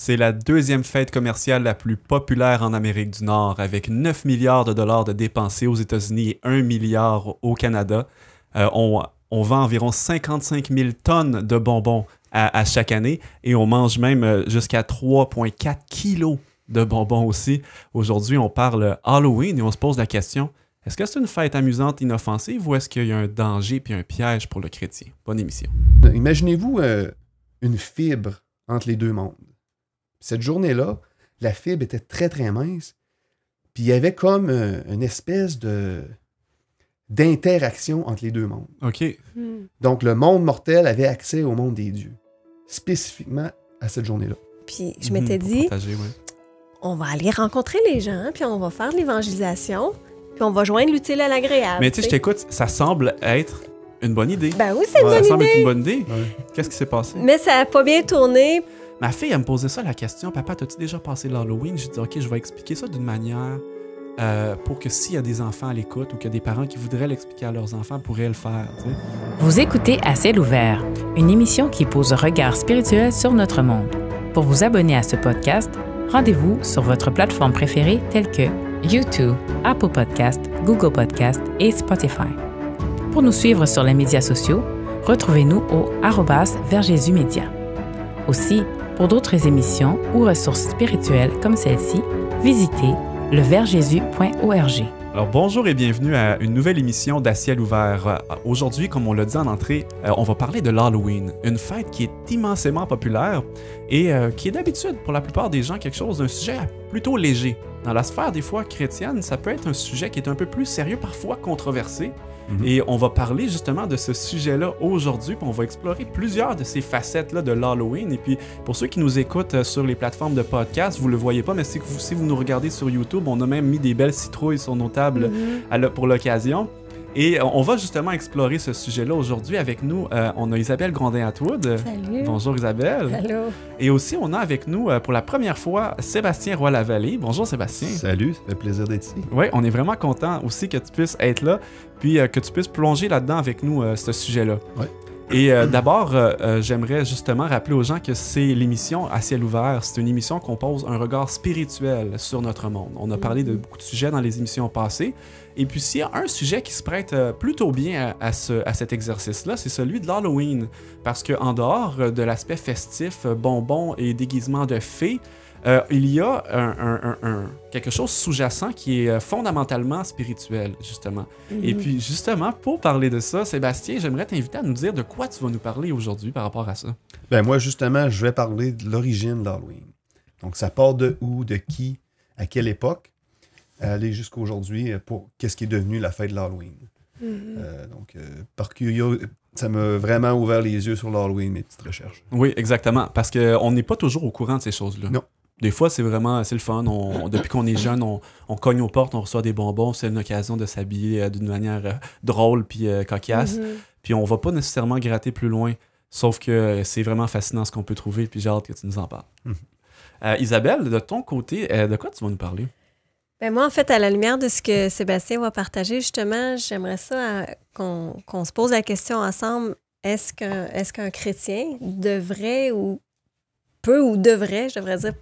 C'est la deuxième fête commerciale la plus populaire en Amérique du Nord, avec 9 milliards de dollars de dépensés aux États-Unis et 1 milliard au Canada. Euh, on, vend environ 55 000 tonnes de bonbons à, chaque année et on mange même euh, jusqu'à 3,4 kilos de bonbons aussi. Aujourd'hui, on parle Halloween et on se pose la question est-ce que c'est une fête amusante, inoffensive, ou est-ce qu'il y a un danger puis un piège pour le chrétien Bonne émission. Imaginez-vous euh, une fibre entre les deux mondes. Cette journée-là, la fibre était très, très mince. Puis il y avait comme euh, une espèce de d'interaction entre les deux mondes. OK. Hmm. Donc le monde mortel avait accès au monde des dieux, spécifiquement à cette journée-là. Puis je m'étais hmm, dit, on va aller rencontrer les gens, puis on va faire de l'évangélisation, puis on va joindre l'utile à l'agréable. Mais tu sais, je t'écoute, ça semble être une bonne idée. Ben oui, c'est une, bonne idée. Ça semble être une bonne idée. Qu'est-ce qui s'est passé? Mais ça n'a pas bien tourné Ma fille, elle me posait ça la question Papa, t'as-tu déjà passé l'Halloween J'ai dit « Ok, je vais expliquer ça d'une manière euh, pour que s'il y a des enfants à l'écoute ou qu'il y a des parents qui voudraient l'expliquer à leurs enfants, pourraient le faire. Vous écoutez À ciel ouvert, une émission qui pose un regard spirituel sur notre monde. Pour vous abonner à ce podcast, rendez-vous sur votre plateforme préférée telle que YouTube, Apple Podcast, Google Podcast et Spotify. Pour nous suivre sur les médias sociaux, retrouvez-nous au arrobas Média. Aussi, pour d'autres émissions ou ressources spirituelles comme celle-ci, visitez leverjésus.org. Alors bonjour et bienvenue à une nouvelle émission d'A ciel ouvert. Euh, aujourd'hui, comme on l'a dit en entrée, euh, on va parler de l'Halloween, une fête qui est immensément populaire et euh, qui est d'habitude pour la plupart des gens quelque chose d'un sujet plutôt léger. Dans la sphère des fois chrétienne, ça peut être un sujet qui est un peu plus sérieux, parfois controversé. Mhm. Et on va parler justement de ce sujet-là aujourd'hui, puis on va explorer plusieurs de ces facettes-là de l'Halloween. Et puis, pour ceux qui nous écoutent euh, sur les plateformes de podcast, vous le voyez pas, mais si vous, nous regardez sur YouTube, on a même mis des belles citrouilles sur nos tables mhm. pour l'occasion. Et euh, on va justement explorer ce sujet-là aujourd'hui avec nous. Euh, on a Isabelle Grondin-Atwood. Salut. Bonjour Isabelle. Allô. Et aussi, on a avec nous euh, pour la première fois Sébastien Roy-Lavallée. Bonjour Sébastien. Salut, ça fait plaisir d'être ici. Oui, on est vraiment content aussi que tu puisses être là, puis que tu puisses plonger là-dedans avec nous ce sujet-là. Oui. Et d'abord, j'aimerais justement rappeler aux gens que c'est l'émission à ciel ouvert. C'est une émission qu'on pose un regard spirituel sur notre monde. On a parlé de beaucoup de sujets dans les émissions passées, et puis s'il y a un sujet qui se prête euh, plutôt bien à, ce, à cet exercice-là, c'est celui de l'Halloween. Parce qu'en dehors euh, de l'aspect festif, euh, bonbons et déguisement de fées, il y a un, un, un, quelque chose sous-jacent qui est fondamentalement spirituel, justement. Mm-hmm. Et puis, justement, pour parler de ça, Sébastien, j'aimerais t'inviter à nous dire de quoi tu vas nous parler aujourd'hui par rapport à ça. Ben moi, justement, je vais parler de l'origine d'Halloween. Donc, ça part de où, de qui, à quelle époque aller jusqu'aujourd'hui euh, pour qu'est-ce qui est devenu la fête de l'Halloween. Mm-hmm. Euh, donc, euh, par curiosité, ça m'a vraiment ouvert les yeux sur l'Halloween, mes petites recherches. Oui, exactement. Parce qu'on n'est pas toujours au courant de ces choses-là. Non. Des fois, c'est vraiment c'est le fun. depuis qu'on est jeune, on, cogne aux portes, on reçoit des bonbons. C'est une occasion de s'habiller d'une manière drôle puis coquasse. cocasse. Mm-hmm. Puis on va pas nécessairement gratter plus loin. Sauf que c'est vraiment fascinant ce qu'on peut trouver. Puis j'ai hâte que tu nous en parles. Mm-hmm. Isabelle, de ton côté, de quoi tu vas nous parler? ben moi, en fait, à la lumière de ce que Sébastien va partager, justement, j'aimerais ça euh, qu'on se pose la question ensemble. Est-ce qu'un est chrétien devrait ou peut ou devrait, je devrais dire,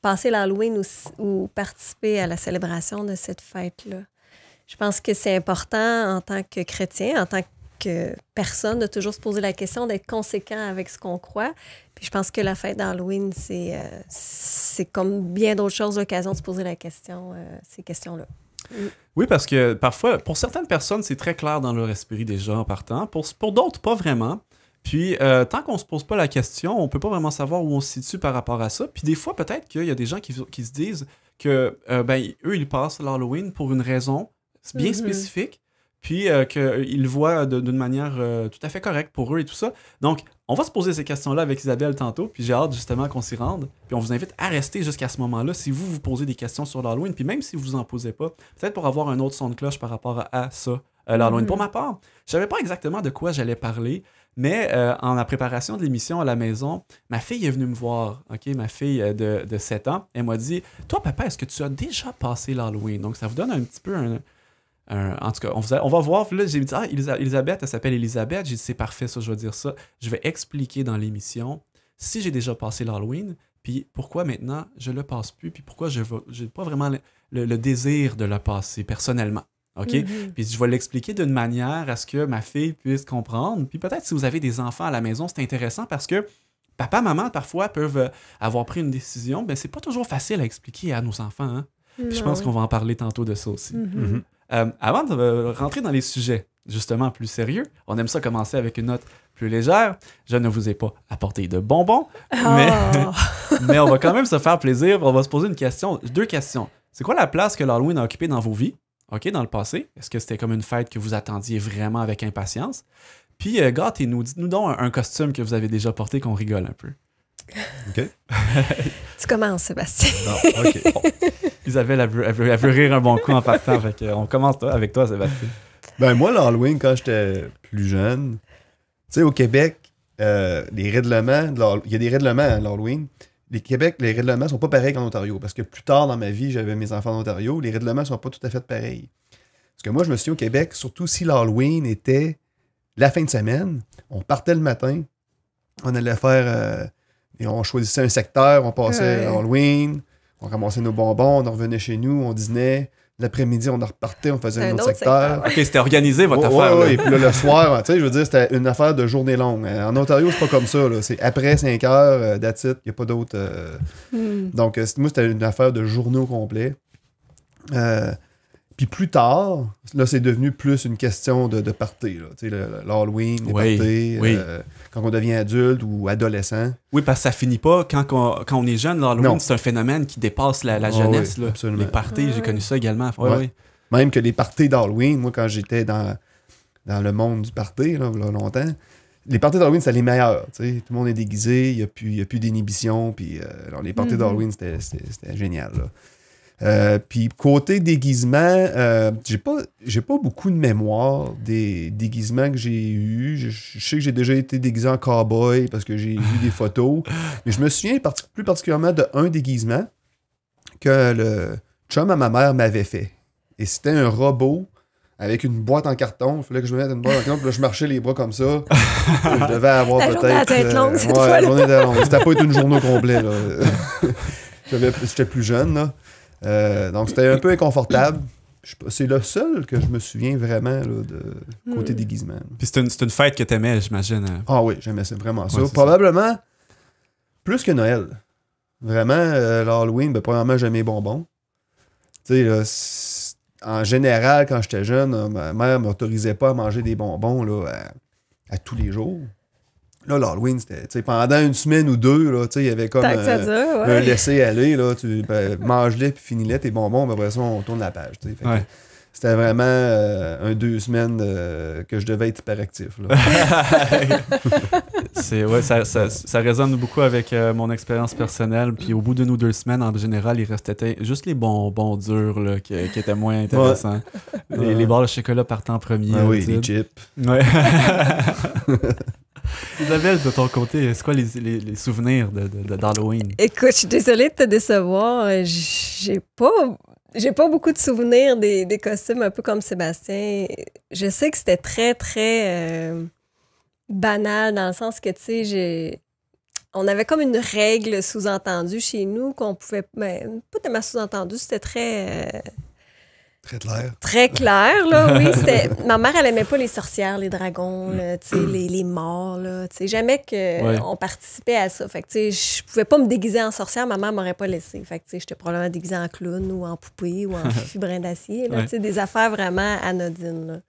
passer l'Halloween ou, ou, participer à la célébration de cette fête-là? Je pense que c'est important en tant que chrétien, en tant que que personne ne toujours se poser la question d'être conséquent avec ce qu'on croit. Puis je pense que la fête d'Halloween, c'est euh, c'est comme bien d'autres choses l'occasion de se poser la question, euh, ces questions-là. Oui. parce que parfois, pour certaines personnes, c'est très clair dans leur esprit déjà en partant. Pour, pour d'autres, pas vraiment. Puis, euh, tant qu'on se pose pas la question, on peut pas vraiment savoir où on se situe par rapport à ça. Puis des fois, peut-être qu'il y a des gens qui, qui se disent que, ben, eux, ils passent l'Halloween pour une raison bien mm-hmm. spécifique puis euh, qu'ils euh, voient d'une manière euh, tout à fait correcte pour eux et tout ça. Donc, on va se poser ces questions-là avec Isabelle tantôt, puis j'ai hâte justement qu'on s'y rende. Puis on vous invite à rester jusqu'à ce moment-là si vous vous posez des questions sur l'Halloween, puis même si vous en posez pas, peut-être pour avoir un autre son de cloche par rapport à, ça, l'Halloween. Mm-hmm. Pour ma part, je savais pas exactement de quoi j'allais parler, mais en la préparation de l'émission à la maison, ma fille est venue me voir, ok, ma fille de, de 7 ans, elle m'a dit « Toi, papa, est-ce que tu as déjà passé l'Halloween? » Donc, ça vous donne un petit peu un en tout cas, on, va voir. Là, j'ai dit, ah, Elisabeth, elle s'appelle Elisabeth. J'ai dit, c'est parfait, ça, je vais dire ça. Je vais expliquer dans l'émission si j'ai déjà passé l'Halloween, puis pourquoi maintenant je le passe plus, puis pourquoi je n'ai pas vraiment le, désir de le passer personnellement. OK? Mhm. Puis je vais l'expliquer d'une manière à ce que ma fille puisse comprendre. Puis peut-être si vous avez des enfants à la maison, c'est intéressant parce que papa, maman, parfois, peuvent avoir pris une décision, mais ben, c'est pas toujours facile à expliquer à nos enfants. Hein? je pense qu'on va en parler tantôt de ça aussi. Mhm. Mhm. Euh, avant de rentrer dans les sujets justement plus sérieux, on aime ça commencer avec une note plus légère. Je ne vous ai pas apporté de bonbons, ah. mais, on va quand même se faire plaisir. On va se poser une question, deux questions. C'est quoi la place que l'Halloween a occupée dans vos vies? OK, dans le passé? Est-ce que c'était comme une fête que vous attendiez vraiment avec impatience? Puis, euh, gâtez-nous, dites-nous un, costume que vous avez déjà porté qu'on rigole un peu. OK. tu commences, Sébastien. non, OK. Bon. Isabelle, elle veut, rire un bon coup en partant. on commence avec toi, Sébastien. Ben, moi, l'Halloween, quand j'étais plus jeune, tu sais, au Québec, euh, les règlements, il y a des règlements à hein, l'Halloween. Les Québec, les règlements sont pas pareils qu'en Ontario. Parce que plus tard dans ma vie, j'avais mes enfants en Ontario. Les règlements ne sont pas tout à fait pareils. Parce que moi, je me suis au Québec, surtout si l'Halloween était la fin de semaine, on partait le matin, on allait faire euh, et on choisissait un secteur, on passait Halloween, on ramassait nos bonbons, on revenait chez nous, on dînait. L'après-midi, on repartait, on faisait un, autre, secteur. OK, c'était organisé votre affaire. Oui, et puis le soir, tu sais, je veux dire, c'était une affaire de journée longue. Euh, en Ontario, c'est pas comme ça. C'est après 5 heures, euh, that's il n'y a pas d'autre. Euh. Hmm. Donc, moi, c'était une affaire de journée complète puis plus tard, là, c'est devenu plus une question de, de L'Halloween, les euh, quand on devient adulte ou adolescent. Oui, parce que ça finit pas. Quand on, est jeune, l'Halloween, c'est un phénomène qui dépasse la, ah jeunesse. Les parties, j'ai connu ça également. Même que les parties d'Halloween, moi, quand j'étais dans, dans le monde du party, là, a longtemps, les parties d'Halloween, c'était les meilleurs. Tout le monde est déguisé, il n'y a plus, d'inhibition. Puis euh, les parties mm-hmm. d'Halloween, c'était génial. Euh, puis côté déguisement, euh, j'ai pas j'ai pas beaucoup de mémoire des déguisements que j'ai eu. Je, sais que j'ai déjà été déguisé en cowboy parce que j'ai vu des photos, mais je me souviens plus particulièrement de un déguisement que le chum à ma mère m'avait fait. Et c'était un robot avec une boîte en carton. Il fallait que je me mette une boîte en carton. Puis je marchais les bras comme ça. je devais avoir peut-être. longue, C'était pas une journée au complet. J'étais plus jeune. Là. Euh, donc, c'était un peu inconfortable. C'est le seul que je me souviens vraiment là, de côté hmm. déguisement. Puis c'est une, fête que tu aimais, j'imagine. Ah oui, j'aimais vraiment ça. Probablement plus que Noël. Vraiment, euh, l'Halloween, ben, premièrement, j'aimais les bonbons. Tu sais, en général, quand j'étais jeune, euh, ma mère ne m'autorisait pas à manger des bonbons là, à tous les jours là, l'Halloween, c'était pendant une semaine ou deux, il y avait comme euh, un laisser-aller. Tu ben, manges-les, puis finis-les tes bonbons, mais après on tourne la page. C'était vraiment euh, un deux semaines euh, que je devais être hyperactif. c'est, ouais, ça, résonne beaucoup avec mon expérience personnelle. Puis au bout de ou deux semaines, en général, il restait juste les bonbons durs là, qui, étaient moins intéressants. Les, barres de chocolat partant en premier. Ah, oui, les chips. Isabelle, de ton côté, c'est quoi les, les, souvenirs d'Halloween? De, de, Écoute, je suis désolée de te décevoir. Euh, j'ai pas. J'ai pas beaucoup de souvenirs des, costumes un peu comme Sébastien. Je sais que c'était très, très euh, banal dans le sens que, tu sais, j'ai on avait comme une règle sous-entendue chez nous qu'on pouvait. Mais, ben, pas tellement sous-entendue, c'était très. Euh, Très clair. Très clair, là, oui. Ma mère, elle aimait pas les sorcières, les dragons, mm. les, morts, là. Jamais qu'on participait à ça. Fait que, je pouvais pas me déguiser en sorcière, ma mère m'aurait pas laissé. Fait que, j'étais probablement déguisée en clown ou en poupée ou en fibrin d'acier, Des affaires vraiment anodines,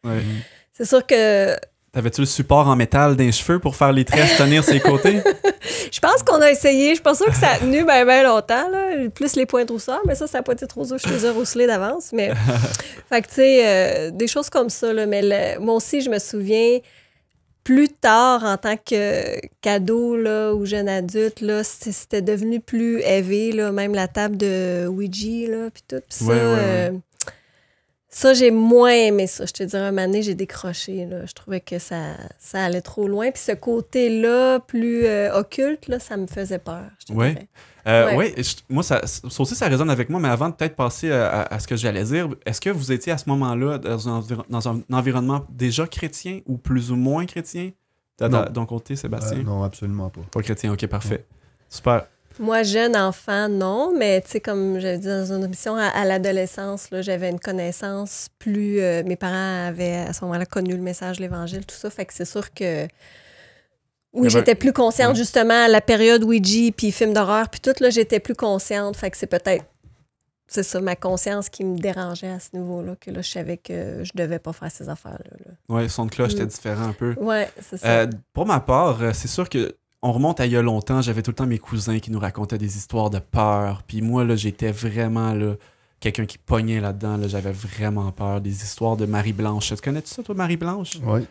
C'est sûr que T'avais-tu le support en métal d'un cheveu pour faire les tresses tenir ses côtés? je pense qu'on a essayé. Je pense pas que ça a tenu bien longtemps. Là. Plus les points trousseurs, mais ça, ça n'a pas été trop dur. Je les ai d'avance. Mais... fait que, tu sais, euh, des choses comme ça. Mais moi aussi, je me souviens plus tard, en tant que cadeau là, ou jeune adulte, c'était devenu plus élevé. même la table de Ouija, là, puis tout. ça, euh, ça, j'ai moins aimé ça. Je te dirais, un moment j'ai décroché. Je trouvais que ça, ça allait trop loin. Puis ce côté-là, plus euh, occulte, là, ça me faisait peur. Oui. Euh, moi, ça, aussi, ça résonne avec moi. Mais avant de peut-être passer euh, à, ce que j'allais dire, est-ce que vous étiez à ce moment-là dans un, dans un environnement déjà chrétien ou plus ou moins chrétien? D'un côté, Sébastien? non, absolument pas. Pas chrétien, ok, parfait. Super. Moi, jeune enfant, non, mais tu sais, comme j'avais dit dans une émission, à, l'adolescence, l'adolescence, j'avais une connaissance plus. Euh, mes parents avaient à ce moment-là connu le message de l'Évangile, tout ça. Fait que c'est sûr que. Oui, ben, j'étais plus consciente, justement, à la période Ouija, puis film d'horreur, puis tout, là, j'étais plus consciente. Fait que c'est peut-être. C'est ça, ma conscience qui me dérangeait à ce niveau-là, que là, je savais que je devais pas faire ces affaires-là. Oui, Ouais, son cloche était mm. différent un peu. Oui, c'est ça. Euh, pour ma part, euh, c'est sûr que on remonte à il y a longtemps, j'avais tout le temps mes cousins qui nous racontaient des histoires de peur. Puis moi, là, j'étais vraiment là, quelqu'un qui pognait là-dedans. j'avais vraiment peur. Des histoires de Marie-Blanche. Tu connais-tu ça, toi, Marie-Blanche? Oui.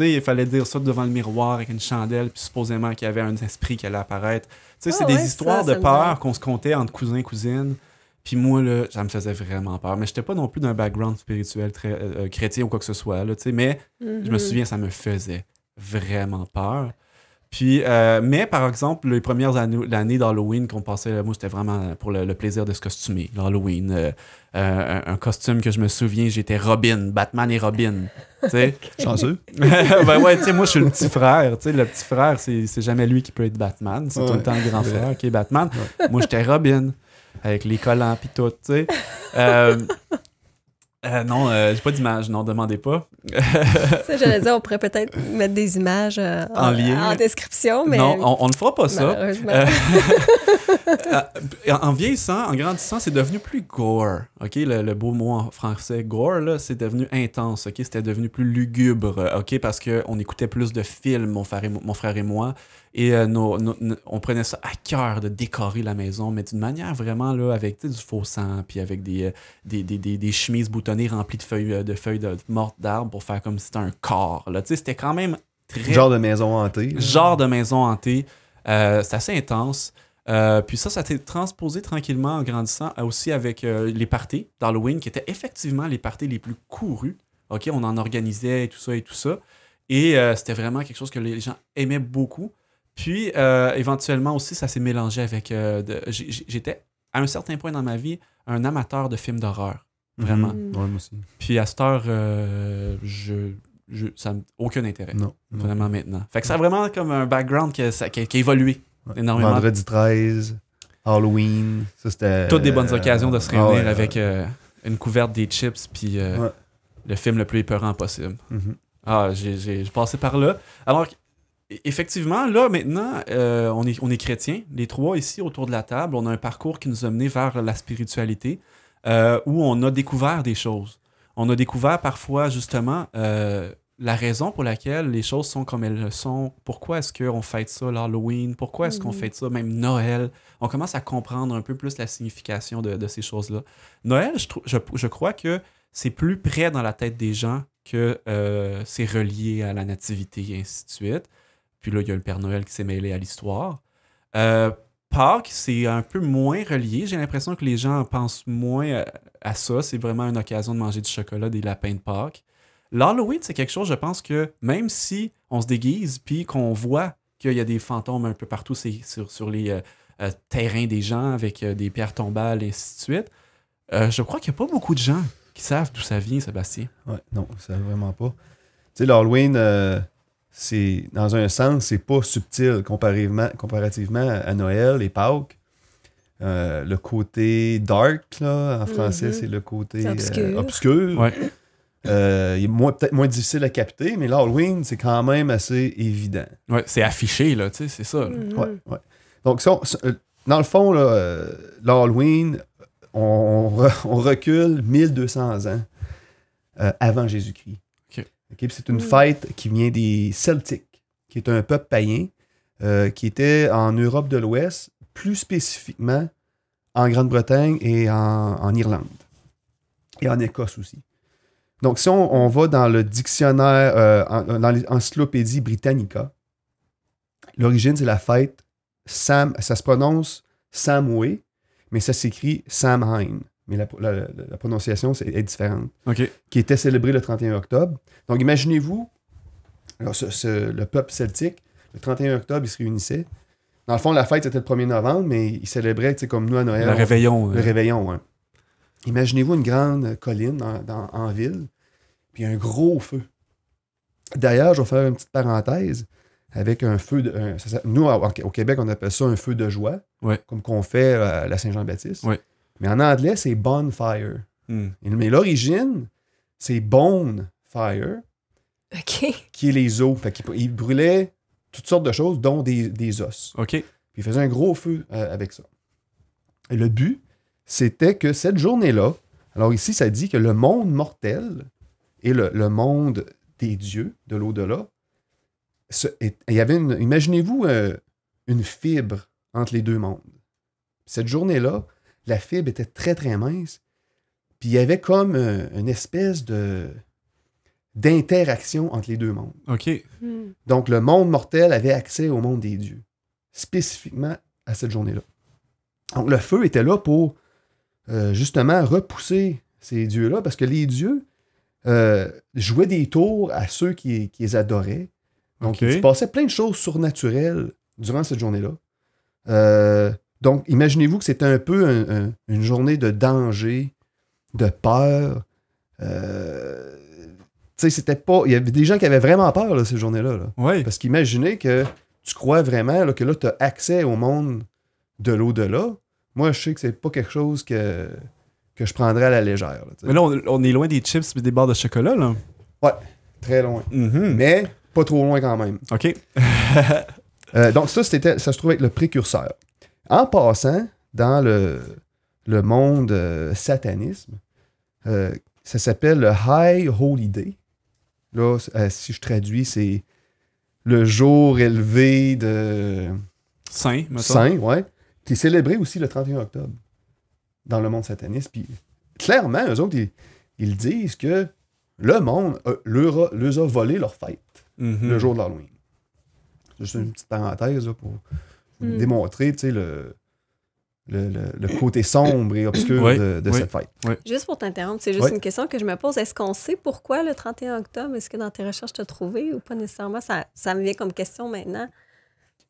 il fallait dire ça devant le miroir avec une chandelle, puis supposément qu'il y avait un esprit qui allait apparaître. Tu sais, ah c'est des histoires de peur qu'on se comptait entre cousins et cousines. Puis moi, là, ça me faisait vraiment peur. Mais j'étais pas non plus d'un background spirituel très euh, euh, chrétien ou quoi que ce soit, là, Mais je me mm-hmm. souviens, ça me faisait vraiment peur. Puis, euh, mais par exemple, les premières années, l'année d'Halloween qu'on passait, moi c'était vraiment pour le, plaisir de se costumer, l'Halloween. Euh, euh, un, costume que je me souviens, j'étais Robin, Batman et Robin. Chanceux. ben ouais, tu sais, moi je suis le petit frère. Tu sais, le petit frère, c'est jamais lui qui peut être Batman. C'est tout le temps le grand frère qui est Batman. Moi j'étais Robin, avec les collants puis tout, tu sais. Euh, non, euh, j'ai pas d'image, non, demandez pas. ça, j'allais dire, on pourrait peut-être mettre des images euh, en, lien. en, description, mais. Non, on, ne fera pas ça. en vieillissant, en grandissant, c'est devenu plus gore. OK, le, beau mot en français gore, là, c'est devenu intense. OK, c'était devenu plus lugubre. OK, parce qu'on écoutait plus de films, mon frère mon frère et moi. Et euh, on prenait ça à cœur de décorer la maison, mais d'une manière vraiment là, avec du faux sang, puis avec euh, des, des, chemises boutonnées remplies de feuilles euh, de feuilles mortes d'arbres pour faire comme si c'était un corps. C'était quand même très. Genre de maison hantée. Genre de maison hantée. c'est assez intense. puis ça, ça s'est transposé tranquillement en grandissant aussi avec les parties d'Halloween, qui étaient effectivement les parties les plus courues. OK, on en organisait et tout ça et tout ça. Et c'était vraiment quelque chose que les gens aimaient beaucoup. Puis, euh, éventuellement aussi, ça s'est mélangé avec. Euh, j'étais, à un certain point dans ma vie, un amateur de films d'horreur. Mhm. Vraiment. Mm. moi aussi. Puis, à cette heure, euh, je, je, ça n'a aucun intérêt. Non. Vraiment maintenant. Fait que ça a vraiment comme un background qui a, qui évolué énormément. Vendredi 13, Halloween. Ça, c'était. Toutes des bonnes occasions de se ah réunir avec une couverte, des chips, puis le film le plus épeurant possible. Mhm. Ah, j'ai passé par là. Alors, E, effectivement, là, maintenant, euh, on, est, on est chrétiens, les trois ici autour de la table. On a un parcours qui nous a menés vers la spiritualité, euh, où on a découvert des choses. On a découvert parfois, justement, euh, la raison pour laquelle les choses sont comme elles le sont. Pourquoi est-ce qu'on fête ça, l'Halloween? Pourquoi est-ce qu'on mm-hmm. fête ça, même Noël? On commence à comprendre un peu plus la signification de, ces choses-là. Noël, je, je, je, crois que c'est plus près dans la tête des gens que c'est relié à la nativité et ainsi de suite. Puis là, il y a le Père Noël qui s'est mêlé à l'histoire. Euh, c'est un peu moins relié. J'ai l'impression que les gens pensent moins euh, à, ça. C'est vraiment une occasion de manger du chocolat, des lapins de Pâques. L'Halloween, c'est quelque chose, je pense que même si on se déguise puis qu'on voit qu'il y a des fantômes un peu partout sur, les euh, euh, terrains des gens avec des pierres tombales et ainsi de suite, je crois qu'il n'y a pas beaucoup de gens qui savent d'où ça vient, Sébastien. Ouais, non, ça vraiment pas. Tu sais, l'Halloween, dans un sens, c'est pas subtil comparativement, comparativement à Noël et Pâques. Euh, le côté dark, en français, mhm. c'est le côté obscur. Euh, euh, il est peut-être moins difficile à capter, mais l'Halloween, c'est quand même assez évident. c'est affiché, là, tu c'est ça. Mhm. Donc, dans le fond, l'Halloween, on, on, recule 1200 ans avant Jésus-Christ c'est une mm. fête qui vient des Celtiques, qui est un peuple païen euh, qui était en Europe de l'Ouest, plus spécifiquement en Grande-Bretagne et en, Irlande, et en Écosse aussi. Donc, si on, va dans le dictionnaire, euh, dans l'encyclopédie Britannica, l'origine, c'est la fête Sam, ça se prononce Samway, mais ça s'écrit Samhain mais la, la, prononciation est, différente, OK. qui était célébré le 31 octobre. Donc imaginez-vous, le peuple celtique, le 31 octobre, il se réunissait. Dans le fond, la fête, c'était le 1er novembre, mais ils célébraient, comme nous à Noël. Le réveillon. Le euh. réveillon, oui. Imaginez-vous une grande colline en, ville, puis un gros feu. D'ailleurs, je vais faire une petite parenthèse avec un feu de. nous, au Québec, on appelle ça un feu de joie, comme qu'on fait à la Saint-Jean-Baptiste. Ouais. Mais en anglais, c'est bonfire. Hmm. Mais l'origine, c'est bonfire. fire, Qui est les os. Il brûlait toutes sortes de choses, dont des, os. Puis il faisait un gros feu euh, avec ça. le but, c'était que cette journée-là, alors ici, ça dit que le monde mortel et le, monde des dieux de l'au-delà, il y avait une. Imaginez-vous euh, une fibre entre les deux mondes. Cette journée-là, la fibre était très, très mince. Puis il y avait comme euh, une espèce de d'interaction entre les deux mondes. OK. Hmm. Donc, le monde mortel avait accès au monde des dieux, spécifiquement à cette journée-là. Donc, le feu était là pour euh, justement repousser ces dieux-là, parce que les dieux euh, jouaient des tours à ceux qui, les adoraient. Donc, il se passait plein de choses surnaturelles durant cette journée-là. Euh, donc, imaginez-vous que c'était un peu une journée de danger, de peur. Euh, c'était pas. Il y avait des gens qui avaient vraiment peur, ces journées-là. Là. Parce qu'imaginez que tu crois vraiment que là, tu as accès au monde de l'au-delà. Moi, je sais que c'est pas quelque chose que, que je prendrais à la légère. mais là, on, est loin des chips et des barres de chocolat, là. Ouais, très loin. Mm-hmm. Mais pas trop loin quand même. OK. Euh, donc, ça, c'était, ça se trouve être le précurseur. En passant, dans le, le monde euh, satanisme, euh, ça s'appelle le High Holy Day. Là, euh, si je traduis, c'est le jour élevé de. Saint, Saint, ouais. Qui est célébré aussi le 31 octobre dans le monde sataniste. Puis clairement, eux autres, ils, disent que le monde leur, a, volé leur fête mm-hmm. le jour de l'Halloween. Juste une petite parenthèse pour Hmm. démontrer le, le, côté sombre et obscur de, cette fête. Juste pour t'interrompre, c'est juste une question que je me pose. Est-ce qu'on sait pourquoi le 31 octobre? Est-ce que dans tes recherches, tu as trouvé ou pas nécessairement? Ça, me vient comme question maintenant.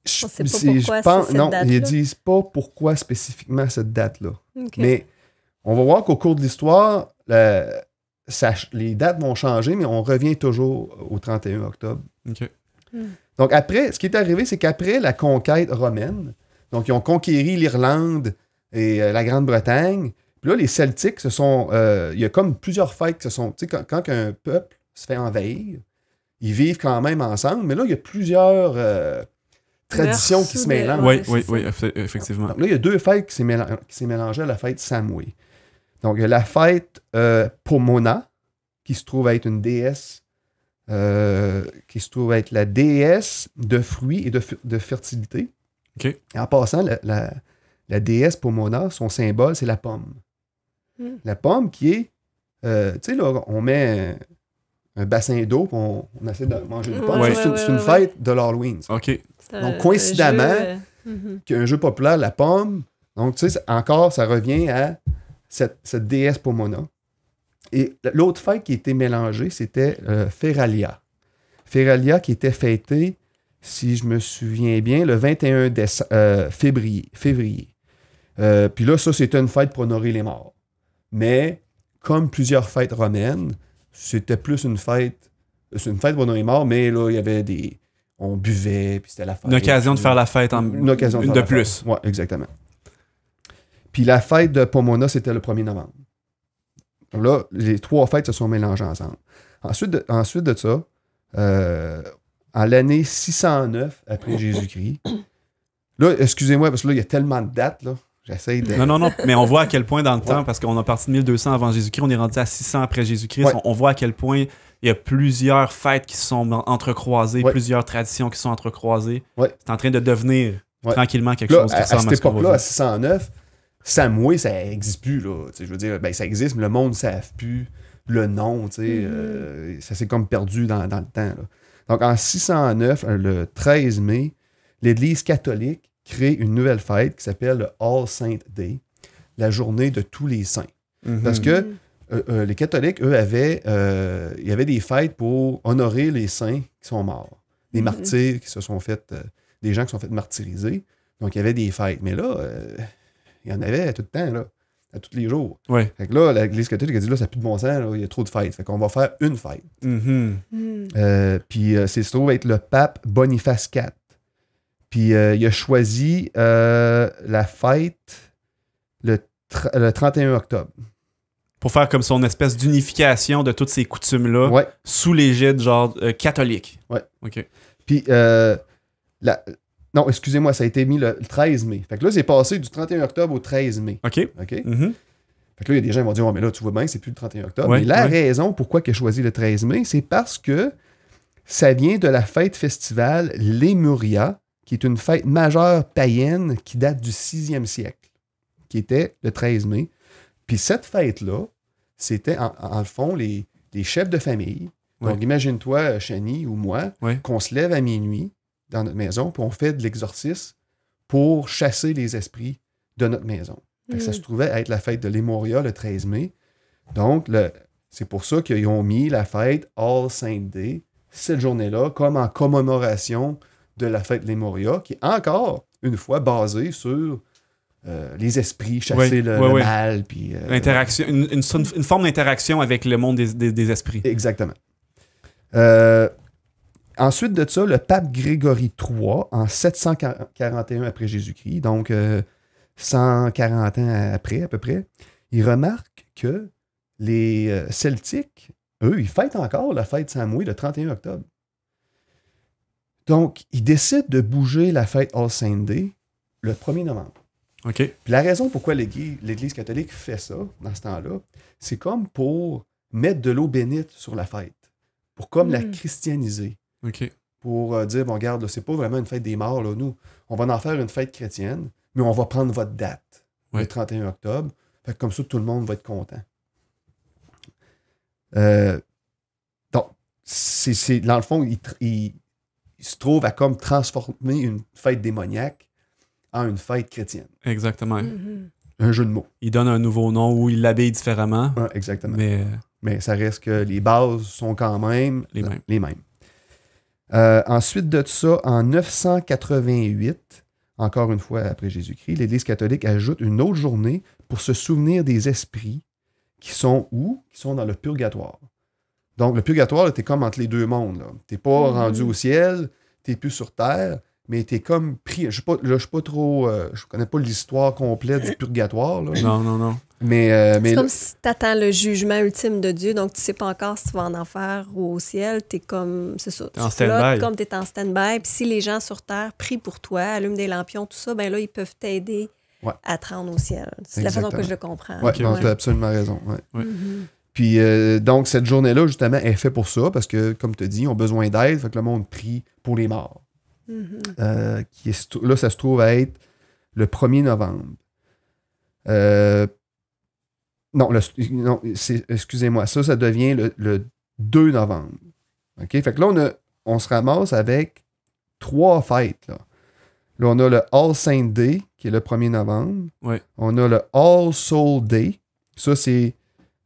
Je, sait pas pourquoi pense, non, ils ils disent pas pourquoi spécifiquement cette date-là. Mais on va voir qu'au cours de l'histoire, les dates vont changer, mais on revient toujours au 31 octobre. OK. Hmm. Donc après, ce qui est arrivé, c'est qu'après la conquête romaine, donc ils ont conquéri l'Irlande et euh, la Grande-Bretagne. Puis là, les Celtiques, euh, il y a comme plusieurs fêtes qui se sont, tu sais, quand, un peuple se fait envahir, ils vivent quand même ensemble, mais là, il y a plusieurs euh, traditions qui se mélangent. Oui, oui, oui, effectivement. là, il y a deux fêtes qui s'est mélangées, à la fête Samoué. Donc, il y a la fête Pomona, qui se trouve être une déesse euh, qui se trouve être la déesse de fruits et de, fertilité. En passant, la, déesse Pomona, son symbole, c'est la pomme. Hmm. La pomme qui est, euh, tu sais, on met un, bassin d'eau, pour on essaie de manger une pomme. c'est une fête de l'Halloween. OK. Donc, coïncidemment, qu'un jeu, euh, mm-hmm. jeu populaire, la pomme, donc, tu sais, encore, ça revient à cette, cette déesse Pomona. Et l'autre fête qui était mélangée, c'était euh, Feralia. Feralia qui était fêtée, si je me souviens bien, le 21 euh, février. Euh, puis là, ça, c'était une fête pour honorer les morts. Mais comme plusieurs fêtes romaines, c'était plus une fête, une fête pour honorer les morts, mais là, il y avait des. On buvait, puis c'était la fête. Une occasion de faire la fête en. Une occasion de, de plus. Oui, exactement. Puis la fête de Pomona, c'était le 1er novembre. Là, les trois fêtes se sont mélangées ensemble. Ensuite de, ensuite de ça, euh, en l'année 609 après Jésus-Christ, là, excusez-moi, parce que là, il y a tellement de dates, là. J'essaie de... Non, non, non, mais on voit à quel point dans le temps, parce qu'on a parti de 1200 avant Jésus-Christ, on est rendu à 600 après Jésus-Christ, on, voit à quel point il y a plusieurs fêtes qui sont entrecroisées, plusieurs traditions qui sont entrecroisées. C'est en train de devenir tranquillement quelque chose qui à, à, cette époque-là, à 609, Samoué, ça existe plus, là. Je veux dire, ben, ça existe, mais le monde ne savent plus le nom, tu sais. Mm-hmm. Euh, ça s'est comme perdu dans, le temps, Donc, en 609, euh, le 13 mai, l'Église catholique crée une nouvelle fête qui s'appelle le All Saint Day, la journée de tous les saints. Mm-hmm. Parce que euh, les catholiques, eux, avaient, il y avait des fêtes pour honorer les saints qui sont morts, des mm-hmm. martyrs qui se sont fait, des gens qui sont fait martyriser. Donc, il y avait des fêtes. Mais là, il y en avait tout le temps, là, à tous les jours. Ouais. Fait que là, l'Église catholique a dit là, ça n'a plus de bon sens, il y a trop de fêtes. Fait qu'on va faire une fête. Mm-hmm. Mm. Euh, puis euh, c'est se trouve être le pape Boniface IV. Puis euh, il a choisi la fête le, le 31 octobre pour faire comme son espèce d'unification de toutes ces coutumes-là sous l'égide genre catholique. Ouais. OK. Puis la, non, excusez-moi, ça a été mis le 13 mai. Fait que là, c'est passé du 31 octobre au 13 mai. OK. OK. Mm-hmm. Fait que là, il y a des gens qui vont dire, mais là, tu vois bien, c'est plus le 31 octobre. mais la raison pourquoi tu choisi le 13 mai, c'est parce que ça vient de la fête festival Lemuria, qui est une fête majeure païenne qui date du 6e siècle, qui était le 13 mai. Puis cette fête-là, c'était, en, le fond, les, chefs de famille. Donc, imagine-toi, Chani ou moi, qu'on se lève à minuit, dans notre maison, puis on fait de l'exorcisme pour chasser les esprits de notre maison. Ça mm. se trouvait à être la fête de l'Emoria le 13 mai. Donc, c'est pour ça qu'ils ont mis la fête All Saint Day, cette journée-là, comme en commémoration de la fête de l'Emoria, qui est encore une fois basée sur euh, les esprits, chasser le, mal. Puis, euh, une, forme d'interaction avec le monde des, esprits. Exactement. Euh, Ensuite de ça, le pape Grégory III, en 741 après Jésus-Christ, donc 140 euh, ans après à peu près, il remarque que les euh, Celtiques, eux, ils fêtent encore la fête saint Samoué le 31 octobre. Donc, ils décident de bouger la fête All Saints Day le 1er novembre. OK. la raison pourquoi l'Église catholique fait ça dans ce temps-là, c'est comme pour mettre de l'eau bénite sur la fête, pour comme la hmm. christianiser. Pour euh, dire, bon, regarde, c'est pas vraiment une fête des morts, là, nous. On va en faire une fête chrétienne, mais on va prendre votre date, le 31 octobre. Fait comme ça, tout le monde va être content. Euh, donc, c'est, dans le fond, il, il, se trouve à comme transformer une fête démoniaque en une fête chrétienne. Exactement. Un jeu de mots. Il donne un nouveau nom ou il l'habille différemment. exactement. Euh, mais... ça reste que les bases sont quand même Les mêmes. Euh, ensuite de ça, en 988, encore une fois après Jésus-Christ, l'Église catholique ajoute une autre journée pour se souvenir des esprits qui sont où? Qui sont dans le purgatoire. Donc, le purgatoire, tu es comme entre les deux mondes. Tu n'es pas mm-hmm. rendu au ciel, tu n'es plus sur terre mais t'es comme pris. Je je suis pas trop. Euh, je connais pas l'histoire complète du purgatoire. Non, non, non. Mais, euh, c'est comme si tu attends le jugement ultime de Dieu, donc tu sais pas encore si tu vas en enfer ou au ciel. Tu es comme. C'est ça. En stand-by. Comme tu es en stand-by. Puis si les gens sur Terre prient pour toi, allument des lampions, tout ça, ben là, ils peuvent t'aider à te rendre au ciel. C'est la façon que je le comprends. Oui, tu as absolument raison. Mm-hmm. Puis euh, donc, cette journée-là, justement, est faite pour ça, parce que, comme tu dit, ils ont besoin d'aide, fait que le monde prie pour les morts. Mhm. Euh, qui est, là, ça se trouve à être le 1er novembre. Euh, non, excusez-moi, ça, ça devient le, 2 novembre. OK? Fait que là, on, se ramasse avec trois fêtes. Là, on a le All Saint Day, qui est le 1er novembre. On a le All Soul Day. Ça, c'est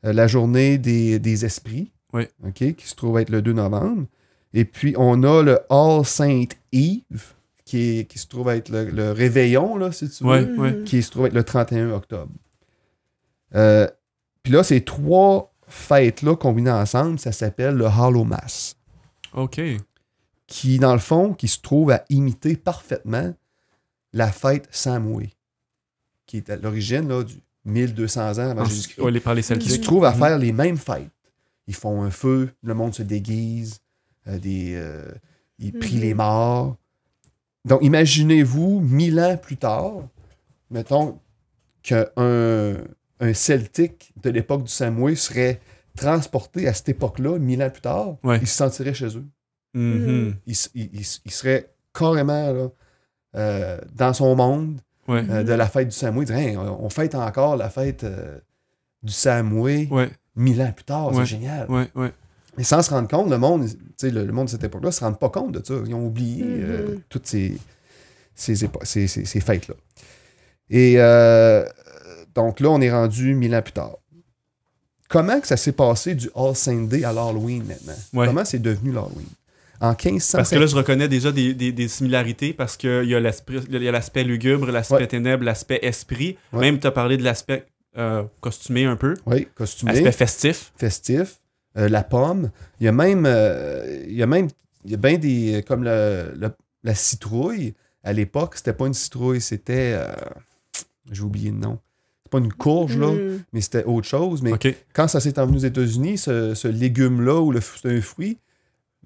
euh, la journée des, esprits. OK? Qui se trouve être le 2 novembre. Et puis, on a le All Saint Eve, qui, se trouve être le, réveillon, là, si tu veux, qui se trouve être le 31 octobre. Euh, puis là, ces trois fêtes-là combinées ensemble, ça s'appelle le Hollow Mass. OK. Qui, dans le fond, qui se trouve à imiter parfaitement la fête Samoué, qui est à l'origine du 1200 ans avant ah, Jésus-Christ. Qui se trouve à mhm. faire les mêmes fêtes. Ils font un feu, le monde se déguise, euh, des, euh, il prie mhm. les morts. Donc, imaginez-vous, mille ans plus tard, mettons qu'un un Celtic de l'époque du Samoué serait transporté à cette époque-là, mille ans plus tard, il se sentirait chez eux. Mhm. Mhm. il, serait carrément euh, dans son monde euh, de la fête du Samoué. Il dirait, on, fête encore la fête euh, du Samoué mille ans plus tard. C'est génial. Mais sans se rendre compte, le monde, le, monde de cette époque-là ne se rend pas compte de ça. Ils ont oublié euh, mhm. toutes ces, ces, ces, fêtes-là. Et euh, donc là, on est rendu mille ans plus tard. Comment que ça s'est passé du All Saint Day à l'Halloween maintenant? Comment c'est devenu l'Halloween? En 1500. Parce que là, je reconnais déjà des, des, similarités parce qu'il y a l'aspect lugubre, l'aspect ouais. ténèbre, l'aspect esprit. Même, tu as parlé de l'aspect euh, costumé un peu. Oui, costumé. Aspect festif. Festif. Euh, la pomme. Il y a même, euh, il y a même, il y a bien des, euh, comme la citrouille. À l'époque, c'était pas une citrouille, c'était, j'ai oublié le nom. C'est pas une courge, là, hmm. mais c'était autre chose. Mais quand ça s'est envenu aux États-Unis, ce, ce légume-là, ou le c'est un fruit,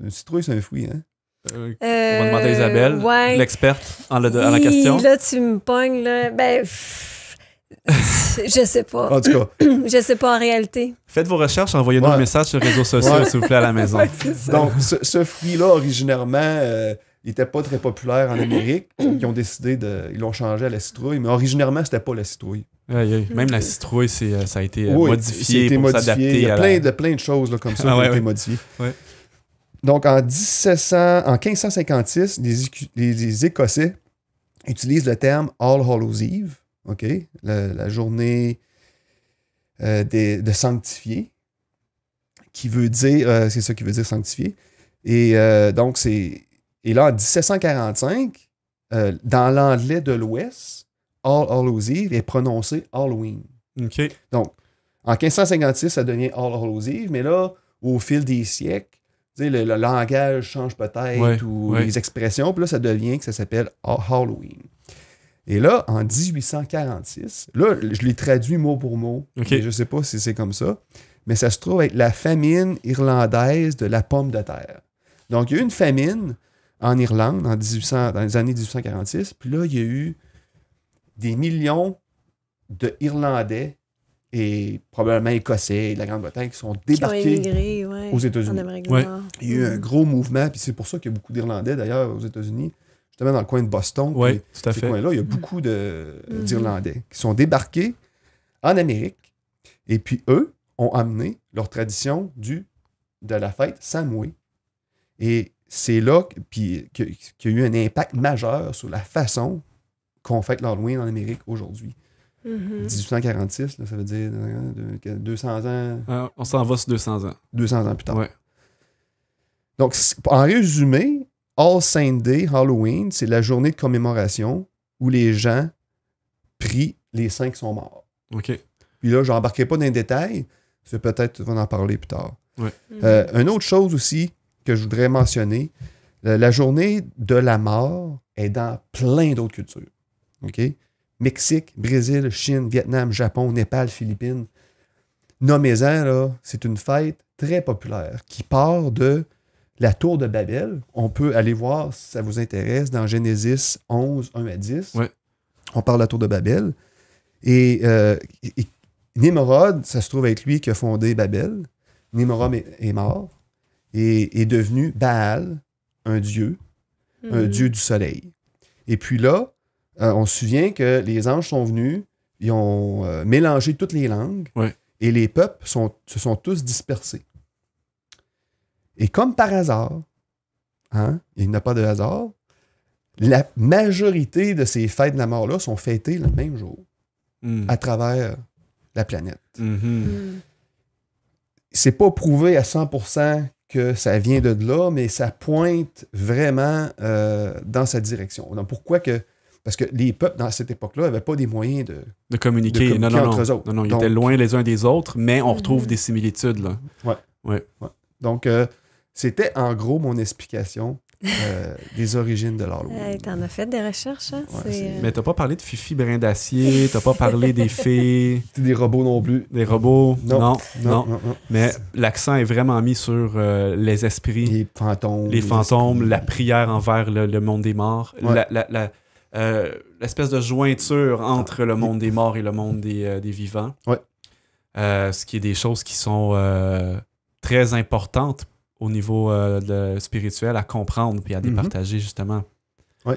une citrouille, c'est un fruit, hein? on va demander à Isabelle, l'experte en, la question. Là, tu me pognes. Là. Ben, je sais pas. En tout cas. je sais pas en réalité. Faites vos recherches, envoyez-nous un message sur les réseaux sociaux, s'il vous plaît, à la maison. Donc, ce, fruit-là, originairement, il euh, n'était pas très populaire en Amérique. ils ont décidé de. Ils l'ont changé à la citrouille, mais originairement, c'était pas la citrouille. Même la citrouille, euh, ça a été euh, modifié pour Il y a plein, de, plein de choses comme ça ah qui ont été modifiées. Donc, en, 1556, les, Écossais utilisent le terme All Hallows Eve OK? La, journée euh, de sanctifier, qui veut dire, euh, c'est ça qui veut dire sanctifier. Et euh, donc, c'est. Et là, en 1745, dans l'anglais de l'Ouest, All Hallows Eve est prononcé Halloween. OK. Donc, en 1556, ça devient All Hallows Eve, mais là, au fil des siècles, le, langage change peut-être ou les expressions, puis là, ça devient que ça s'appelle Halloween. Et là, en 1846, là, je l'ai traduit mot pour mot. Je ne sais pas si c'est comme ça, mais ça se trouve être la famine irlandaise de la pomme de terre. Donc, il y a eu une famine en Irlande en 1800, dans les années 1846, puis là, il y a eu des millions de Irlandais et probablement Écossais de la Grande-Bretagne qui sont débarqués aux États-Unis. Il y a eu un gros mouvement, puis c'est pour ça qu'il y a beaucoup d'Irlandais d'ailleurs aux États-Unis dans le coin de Boston. Oui, tout à fait. là il y a mm. beaucoup euh, mm. d'Irlandais qui sont débarqués en Amérique. Et puis, eux ont amené leur tradition du, de la fête Samoué. Et c'est là qu'il y a eu un impact majeur sur la façon qu'on fête l'Halloween en Amérique aujourd'hui. 1846, mm-hmm. ça veut dire 200 euh, ans. Ah, on s'en va sur 200 ans. 200 ans plus tard. Donc, en résumé, All Saint Day, Halloween, c'est la journée de commémoration où les gens prient les saints qui sont morts. OK. Puis là, je n'embarquerai pas dans les détails. C'est peut-être on en parler plus tard. Ouais. Mhm. Euh, une autre chose aussi que je voudrais mentionner, euh, la, journée de la mort est dans plein d'autres cultures. OK? Mexique, Brésil, Chine, Vietnam, Japon, Népal, Philippines. Nommez-en, là, c'est une fête très populaire qui part de la tour de Babel, on peut aller voir si ça vous intéresse dans Genèse 11, 1 à 10. On parle de la tour de Babel. Et, euh, Nimrod, ça se trouve être lui qui a fondé Babel. Nimrod est, mort et est devenu Baal, un dieu, un hmm. dieu du soleil. Et puis là, euh, on se souvient que les anges sont venus, ils ont euh, mélangé toutes les langues et les peuples se sont tous dispersés. Et comme par hasard, hein, il n'y a pas de hasard, la majorité de ces fêtes de la mort-là sont fêtées le même jour hmm. à travers la planète. Mm-hmm. Hmm. C'est pas prouvé à 100% que ça vient de là, mais ça pointe vraiment euh, dans cette direction. Donc pourquoi que. Parce que les peuples, dans cette époque-là, n'avaient pas des moyens de, communiquer, entre eux autres. Non, non, ils étaient loin les uns des autres, mais on retrouve mm-hmm. des similitudes. Là. Donc, euh, c'était en gros mon explication euh, des origines de l'Halloween. T'en as fait des recherches, hein? Euh, Mais t'as pas parlé de Fifi Brin d'Acier, t'as pas parlé des fées. Des robots non plus. Des robots, non. Non, non. Mais l'accent est vraiment mis sur euh, les esprits. Les fantômes. Les fantômes, la prière envers le, monde des morts. l'espèce de jointure entre le monde des morts et le monde des, vivants. Ouais. ce qui est des choses qui sont très importantes au niveau euh, spirituel à comprendre puis à mhm. départager, justement. Oui.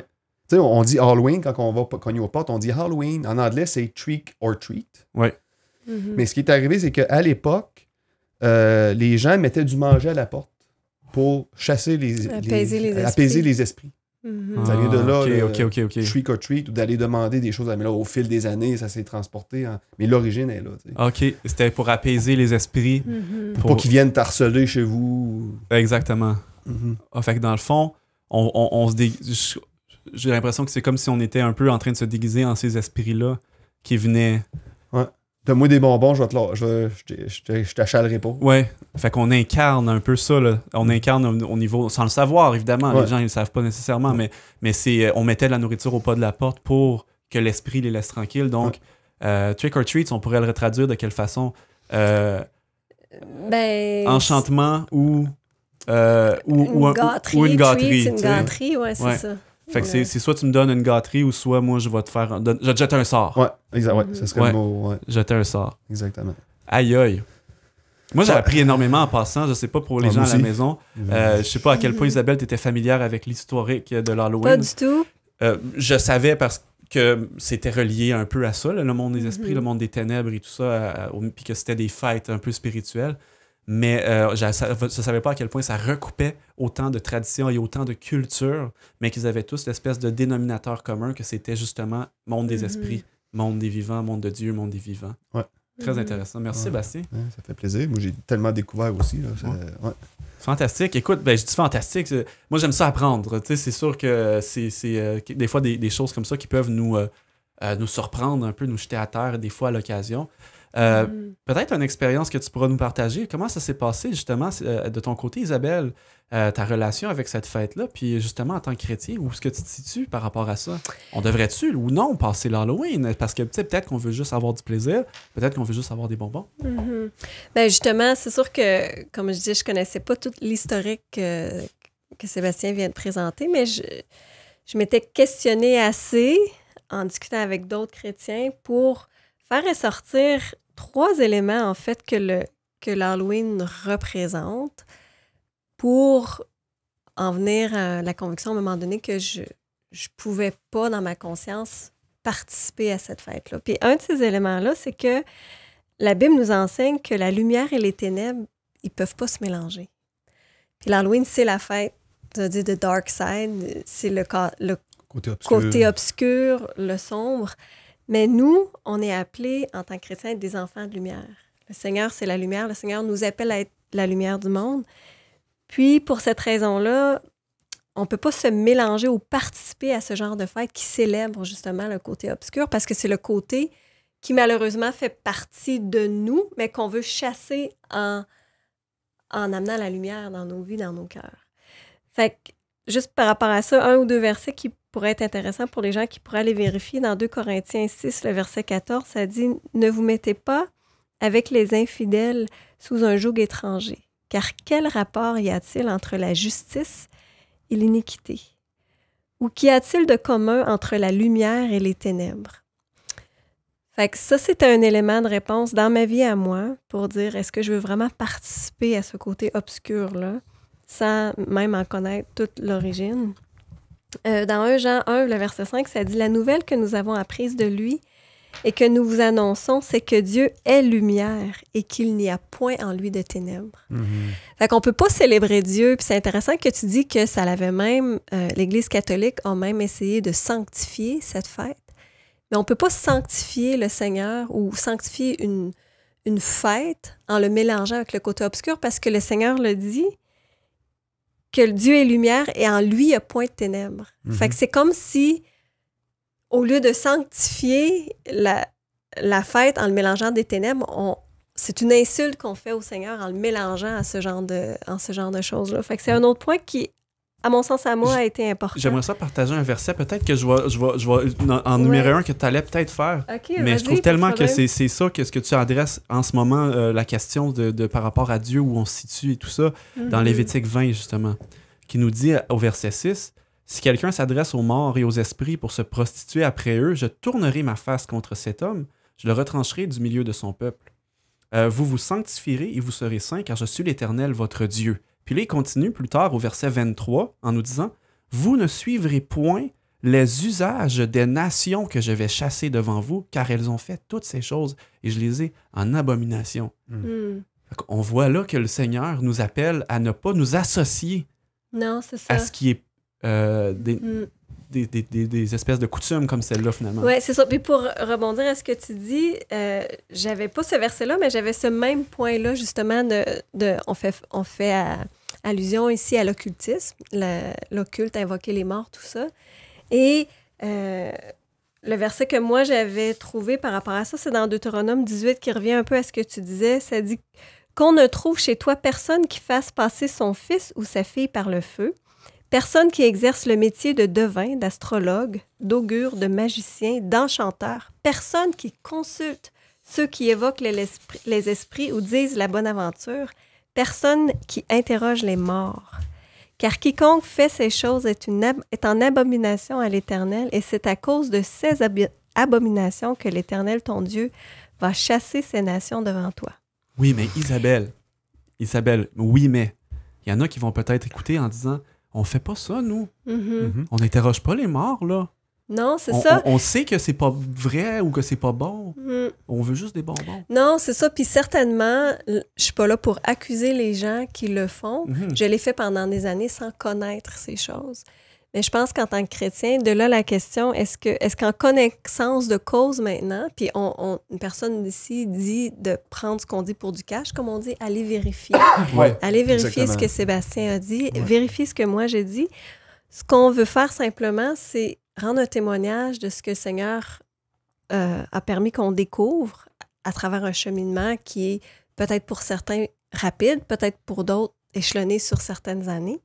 Tu sais, on dit Halloween quand on va cogner aux portes, on dit Halloween. En anglais, c'est trick or treat. Oui. Mhm. Mais ce qui est arrivé, c'est qu'à l'époque, euh, les gens mettaient du manger à la porte pour chasser les, apaiser les, apaiser les esprits. Mm -hmm. D'aller de ah, là, okay, le, or treat, ou d'aller demander des choses. Mais là, au fil des années, ça s'est transporté. Mais l'origine est là. OK. C'était pour apaiser les esprits. Mm-hmm. Pour, qu'ils viennent t'harceler chez vous. Exactement. en mm-hmm. ah, fait que dans le fond, on, se J'ai l'impression que c'est comme si on était un peu en train de se déguiser en ces esprits-là qui venaient. Donne-moi des bonbons, je te je, je, pas. Ouais. Fait qu'on incarne un peu ça, On incarne au, niveau, sans le savoir, évidemment. Les gens, ils le savent pas nécessairement, mais, mais c'est, euh, on mettait de la nourriture au pas de la porte pour que l'esprit les laisse tranquilles. Donc, euh, trick or treat », on pourrait le retraduire de quelle façon euh, ben, Enchantement ou, ou, une gâterie, ou, une gâterie. une gâterie, ouais, c'est ça. Fait que c'est soit tu me donnes une gâterie ou soit moi je vais te faire. je te jette un sort. Ouais, exact, ouais, ça serait le mot. Jeter un sort. Exactement. Aïe aïe. Moi, j'ai appris énormément en passant. Je sais pas pour les ah, gens à la maison. Euh, je sais pas à quel point, Isabelle, t'étais familière avec l'historique de l'Halloween. Pas du tout. Euh, je savais parce que c'était relié un peu à ça, le monde des esprits, mm-hmm. le monde des ténèbres et tout ça, puis que c'était des fêtes un peu spirituelles mais euh, je ne savais pas à quel point ça recoupait autant de traditions et autant de cultures, mais qu'ils avaient tous l'espèce de dénominateur commun que c'était justement monde des mm-hmm. esprits, monde des vivants, monde de Dieu, monde des vivants. Très mm-hmm. intéressant. Merci, Sébastien. ça fait plaisir. Moi, j'ai tellement découvert aussi. fantastique. Écoute, ben, je dis fantastique. Moi, j'aime ça apprendre. C'est sûr que c'est euh, des fois des, choses comme ça qui peuvent nous, euh, nous surprendre un peu, nous jeter à terre des fois à l'occasion. Euh, mm. Peut-être une expérience que tu pourras nous partager. Comment ça s'est passé justement euh, de ton côté, Isabelle, euh, ta relation avec cette fête-là, puis justement en tant que chrétien, où est-ce que tu te situes par rapport à ça? On devrait-tu ou non passer l'Halloween? Parce que peut-être qu'on veut juste avoir du plaisir, peut-être qu'on veut juste avoir des bonbons. Mm justement, c'est sûr que, comme je dis, je connaissais pas toute l'historique que Sébastien vient de présenter, mais je, je m'étais questionnée assez en discutant avec d'autres chrétiens pour faire ressortir trois éléments, en fait, que, le, que l'Halloween représente pour en venir à la conviction à un moment donné que je ne pouvais pas, dans ma conscience, participer à cette fête-là. Puis un de ces éléments-là, c'est que la Bible nous enseigne que la lumière et les ténèbres, ils ne peuvent pas se mélanger. Puis l'Halloween, c'est la fête, c'est-à-dire dit the dark side, c'est le, côté obscur, le sombre. Mais nous, on est appelés en tant que chrétiens être des enfants de lumière. Le Seigneur, c'est la lumière. Le Seigneur nous appelle à être la lumière du monde. Puis, pour cette raison-là, on ne peut pas se mélanger ou participer à ce genre de fête qui célèbre justement le côté obscur parce que c'est le côté qui malheureusement fait partie de nous, mais qu'on veut chasser en, en amenant la lumière dans nos vies, dans nos cœurs. Fait que juste par rapport à ça, un ou deux versets qui pourraient être intéressants pour les gens qui pourraient aller vérifier. Dans 2 Corinthiens 6, le verset 14, ça dit Ne vous mettez pas avec les infidèles sous un joug étranger. Car quel rapport y a-t-il entre la justice et l'iniquité? Ou qu'y a-t-il de commun entre la lumière et les ténèbres? Fait ça, c'est un élément de réponse dans ma vie à moi pour dire est-ce que je veux vraiment participer à ce côté obscur-là? sans même en connaître toute l'origine. Euh, dans 1 Jean 1, le verset 5, ça dit La nouvelle que nous avons apprise de lui et que nous vous annonçons, c'est que Dieu est lumière et qu'il n'y a point en lui de ténèbres. Mhm. Fait qu'on peut pas célébrer Dieu. Puis c'est intéressant que tu dis que ça l'avait même, euh, l'Église catholique a même essayé de sanctifier cette fête. Mais on peut pas sanctifier le Seigneur ou sanctifier une, une fête en le mélangeant avec le côté obscur parce que le Seigneur le dit, que Dieu est lumière et en lui, il n'y a point de ténèbres. Mhm. c'est comme si, au lieu de sanctifier la, fête en le mélangeant des ténèbres, on, c'est une insulte qu'on fait au Seigneur en le mélangeant à ce genre de, en ce genre de choses-là. Fait que c'est un autre point qui, à mon sens, à moi, a été important. J'aimerais ça partager un verset, peut-être que je vais, je je en, numéro un que tu allais peut-être faire. mais je trouve tellement que c'est ça que ce que tu adresses en ce moment, euh, la question de, de, par rapport à Dieu, où on se situe et tout ça, mhm. dans Lévitique 20, justement, qui nous dit euh, au verset 6 Si quelqu'un s'adresse aux morts et aux esprits pour se prostituer après eux, je tournerai ma face contre cet homme, je le retrancherai du milieu de son peuple. Euh, vous vous sanctifierez et vous serez saints, car je suis l'Éternel, votre Dieu. Puis là, il continue plus tard au verset 23 en nous disant Vous ne suivrez point les usages des nations que je vais chasser devant vous, car elles ont fait toutes ces choses et je les ai en abomination. Hmm. Hmm. On voit là que le Seigneur nous appelle à ne pas nous associer à ce qui est euh, hmm des, espèces de coutumes comme celle-là, finalement. Oui, c'est ça. Puis pour rebondir à ce que tu dis, euh, j'avais pas ce verset-là, mais j'avais ce même point-là, justement, de, on fait, on fait allusion ici à l'occultisme, l'occulte, invoquer les morts, tout ça. Et euh, le verset que moi j'avais trouvé par rapport à ça, c'est dans Deutéronome 18 qui revient un peu à ce que tu disais. Ça dit qu'on ne trouve chez toi personne qui fasse passer son fils ou sa fille par le feu, personne qui exerce le métier de devin, d'astrologue, d'augure, de magicien, d'enchanteur, personne qui consulte ceux qui évoquent les, esprits ou disent la bonne aventure, personne qui interroge les morts. Car quiconque fait ces choses est, une en abomination à l'Éternel, et c'est à cause de ces abominations que l'Éternel, ton Dieu, va chasser ces nations devant toi. Oui, mais Isabelle, Isabelle, oui, mais il y en a qui vont peut-être écouter en disant on fait pas ça, nous. Mm-hmm. Mm-hmm. On n'interroge pas les morts, là. Non, c'est ça. On, sait que c'est pas vrai ou que c'est pas bon. Mm. On veut juste des bonbons. Non, c'est ça. Puis certainement, je suis pas là pour accuser les gens qui le font. Mm-hmm. Je l'ai fait pendant des années sans connaître ces choses. Mais je pense qu'en tant que chrétien, de là la question, est-ce que qu'en connaissance de cause maintenant, puis on, une personne d'ici dit de prendre ce qu'on dit pour du cash, comme on dit, aller vérifier. aller vérifier ce que Sébastien a dit, vérifier ce que moi j'ai dit. Ce qu'on veut faire simplement, c'est rendre un témoignage de ce que le Seigneur euh, a permis qu'on découvre à travers un cheminement qui est peut-être pour certains rapide, peut-être pour d'autres échelonné sur certaines années.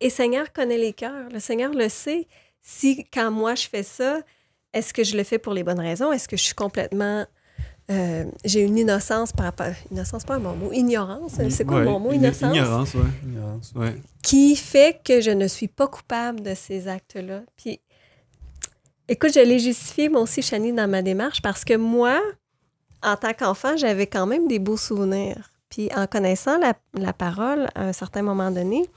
Et Seigneur connaît les cœurs. Le Seigneur le sait. Si, quand moi, je fais ça, est-ce que je le fais pour les bonnes raisons? Est-ce que je suis complètement... Euh, j'ai une innocence par rapport... Innocence, pas bon mot. Ignorance, hein, c'est quoi mon mot? Innocence. Ignorance, oui. Ignorance, ouais. Qui fait que je ne suis pas coupable de ces actes-là. Puis, écoute, je l'ai justifié, moi aussi, Chani, dans ma démarche, parce que moi, en tant qu'enfant, j'avais quand même des beaux souvenirs. Puis, en connaissant la, la parole, à un certain moment donné,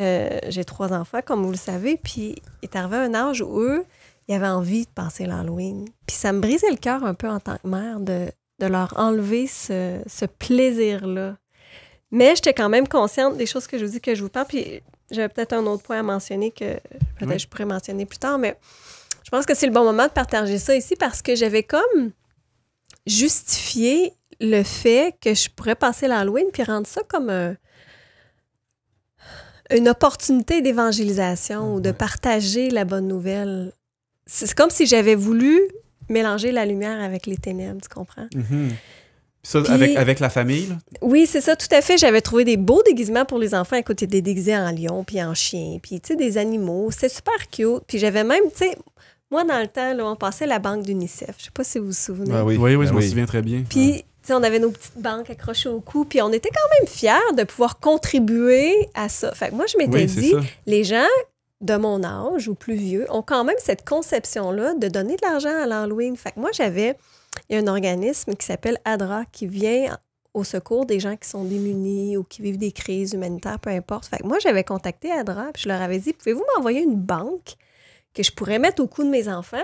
euh, j'ai trois enfants, comme vous le savez, puis il est arrivé un âge où eux, ils avaient envie de passer l'Halloween. Puis ça me brisait le cœur un peu en tant que mère de, de leur enlever ce, plaisir-là. Mais j'étais quand même consciente des choses que je vous dis, que je vous parle. Puis j'avais peut-être un autre point à mentionner que peut-être je pourrais mentionner plus tard, mais je pense que c'est le bon moment de partager ça ici parce que j'avais comme justifié le fait que je pourrais passer l'Halloween puis rendre ça comme un, une opportunité d'évangélisation ou de partager la bonne nouvelle. C'est comme si j'avais voulu mélanger la lumière avec les ténèbres, tu comprends? Mhm. avec, la famille? Oui, c'est ça, tout à fait. J'avais trouvé des beaux déguisements pour les enfants. Écoute, il des déguisés en lion, puis en chien, puis tu sais, des animaux. C'est super cute. Puis j'avais même, tu sais, moi, dans le temps, on passait à la banque d'UNICEF. Je sais pas si vous vous souvenez. Ah oui, oui, oui, je ben me souviens très bien. Puis on avait nos petites banques accrochées au cou, puis on était quand même fiers de pouvoir contribuer à ça. Fait que moi, je m'étais dit, les gens de mon âge ou plus vieux ont quand même cette conception-là de donner de l'argent à l'Halloween. Fait que moi, j'avais, il y a un organisme qui s'appelle ADRA qui vient au secours des gens qui sont démunis ou qui vivent des crises humanitaires, peu importe. Fait que moi, j'avais contacté ADRA, puis je leur avais dit, pouvez-vous m'envoyer une banque que je pourrais mettre au cou de mes enfants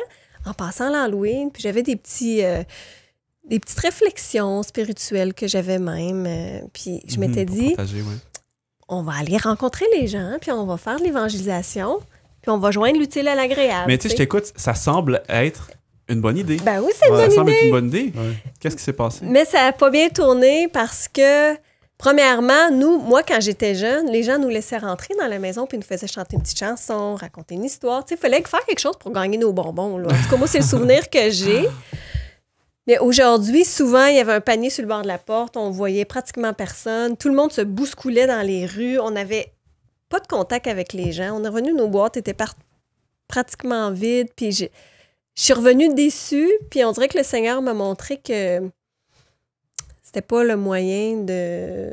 en passant l'Halloween? Puis j'avais des petits... Euh, des petites réflexions spirituelles que j'avais même. Euh, puis je mhm, m'étais dit, on va aller rencontrer les gens, puis on va faire de l'évangélisation, puis on va joindre l'utile à l'agréable. Mais tu sais, je t'écoute, ça semble être une bonne idée. Ben oui, c'est une, bonne idée. une bonne idée. Qu'est-ce qui s'est passé? Mais ça n'a pas bien tourné parce que, premièrement, nous, moi, quand j'étais jeune, les gens nous laissaient rentrer dans la maison puis nous faisaient chanter une petite chanson, raconter une histoire. Tu sais, il fallait faire quelque chose pour gagner nos bonbons. En tout cas, moi, c'est le souvenir que j'ai. Mais aujourd'hui, souvent, il y avait un panier sur le bord de la porte, on voyait pratiquement personne, tout le monde se bousculait dans les rues, on n'avait pas de contact avec les gens. On est revenu, nos boîtes étaient pratiquement vides, puis je, suis revenue déçue, puis on dirait que le Seigneur m'a montré que c'était pas le moyen de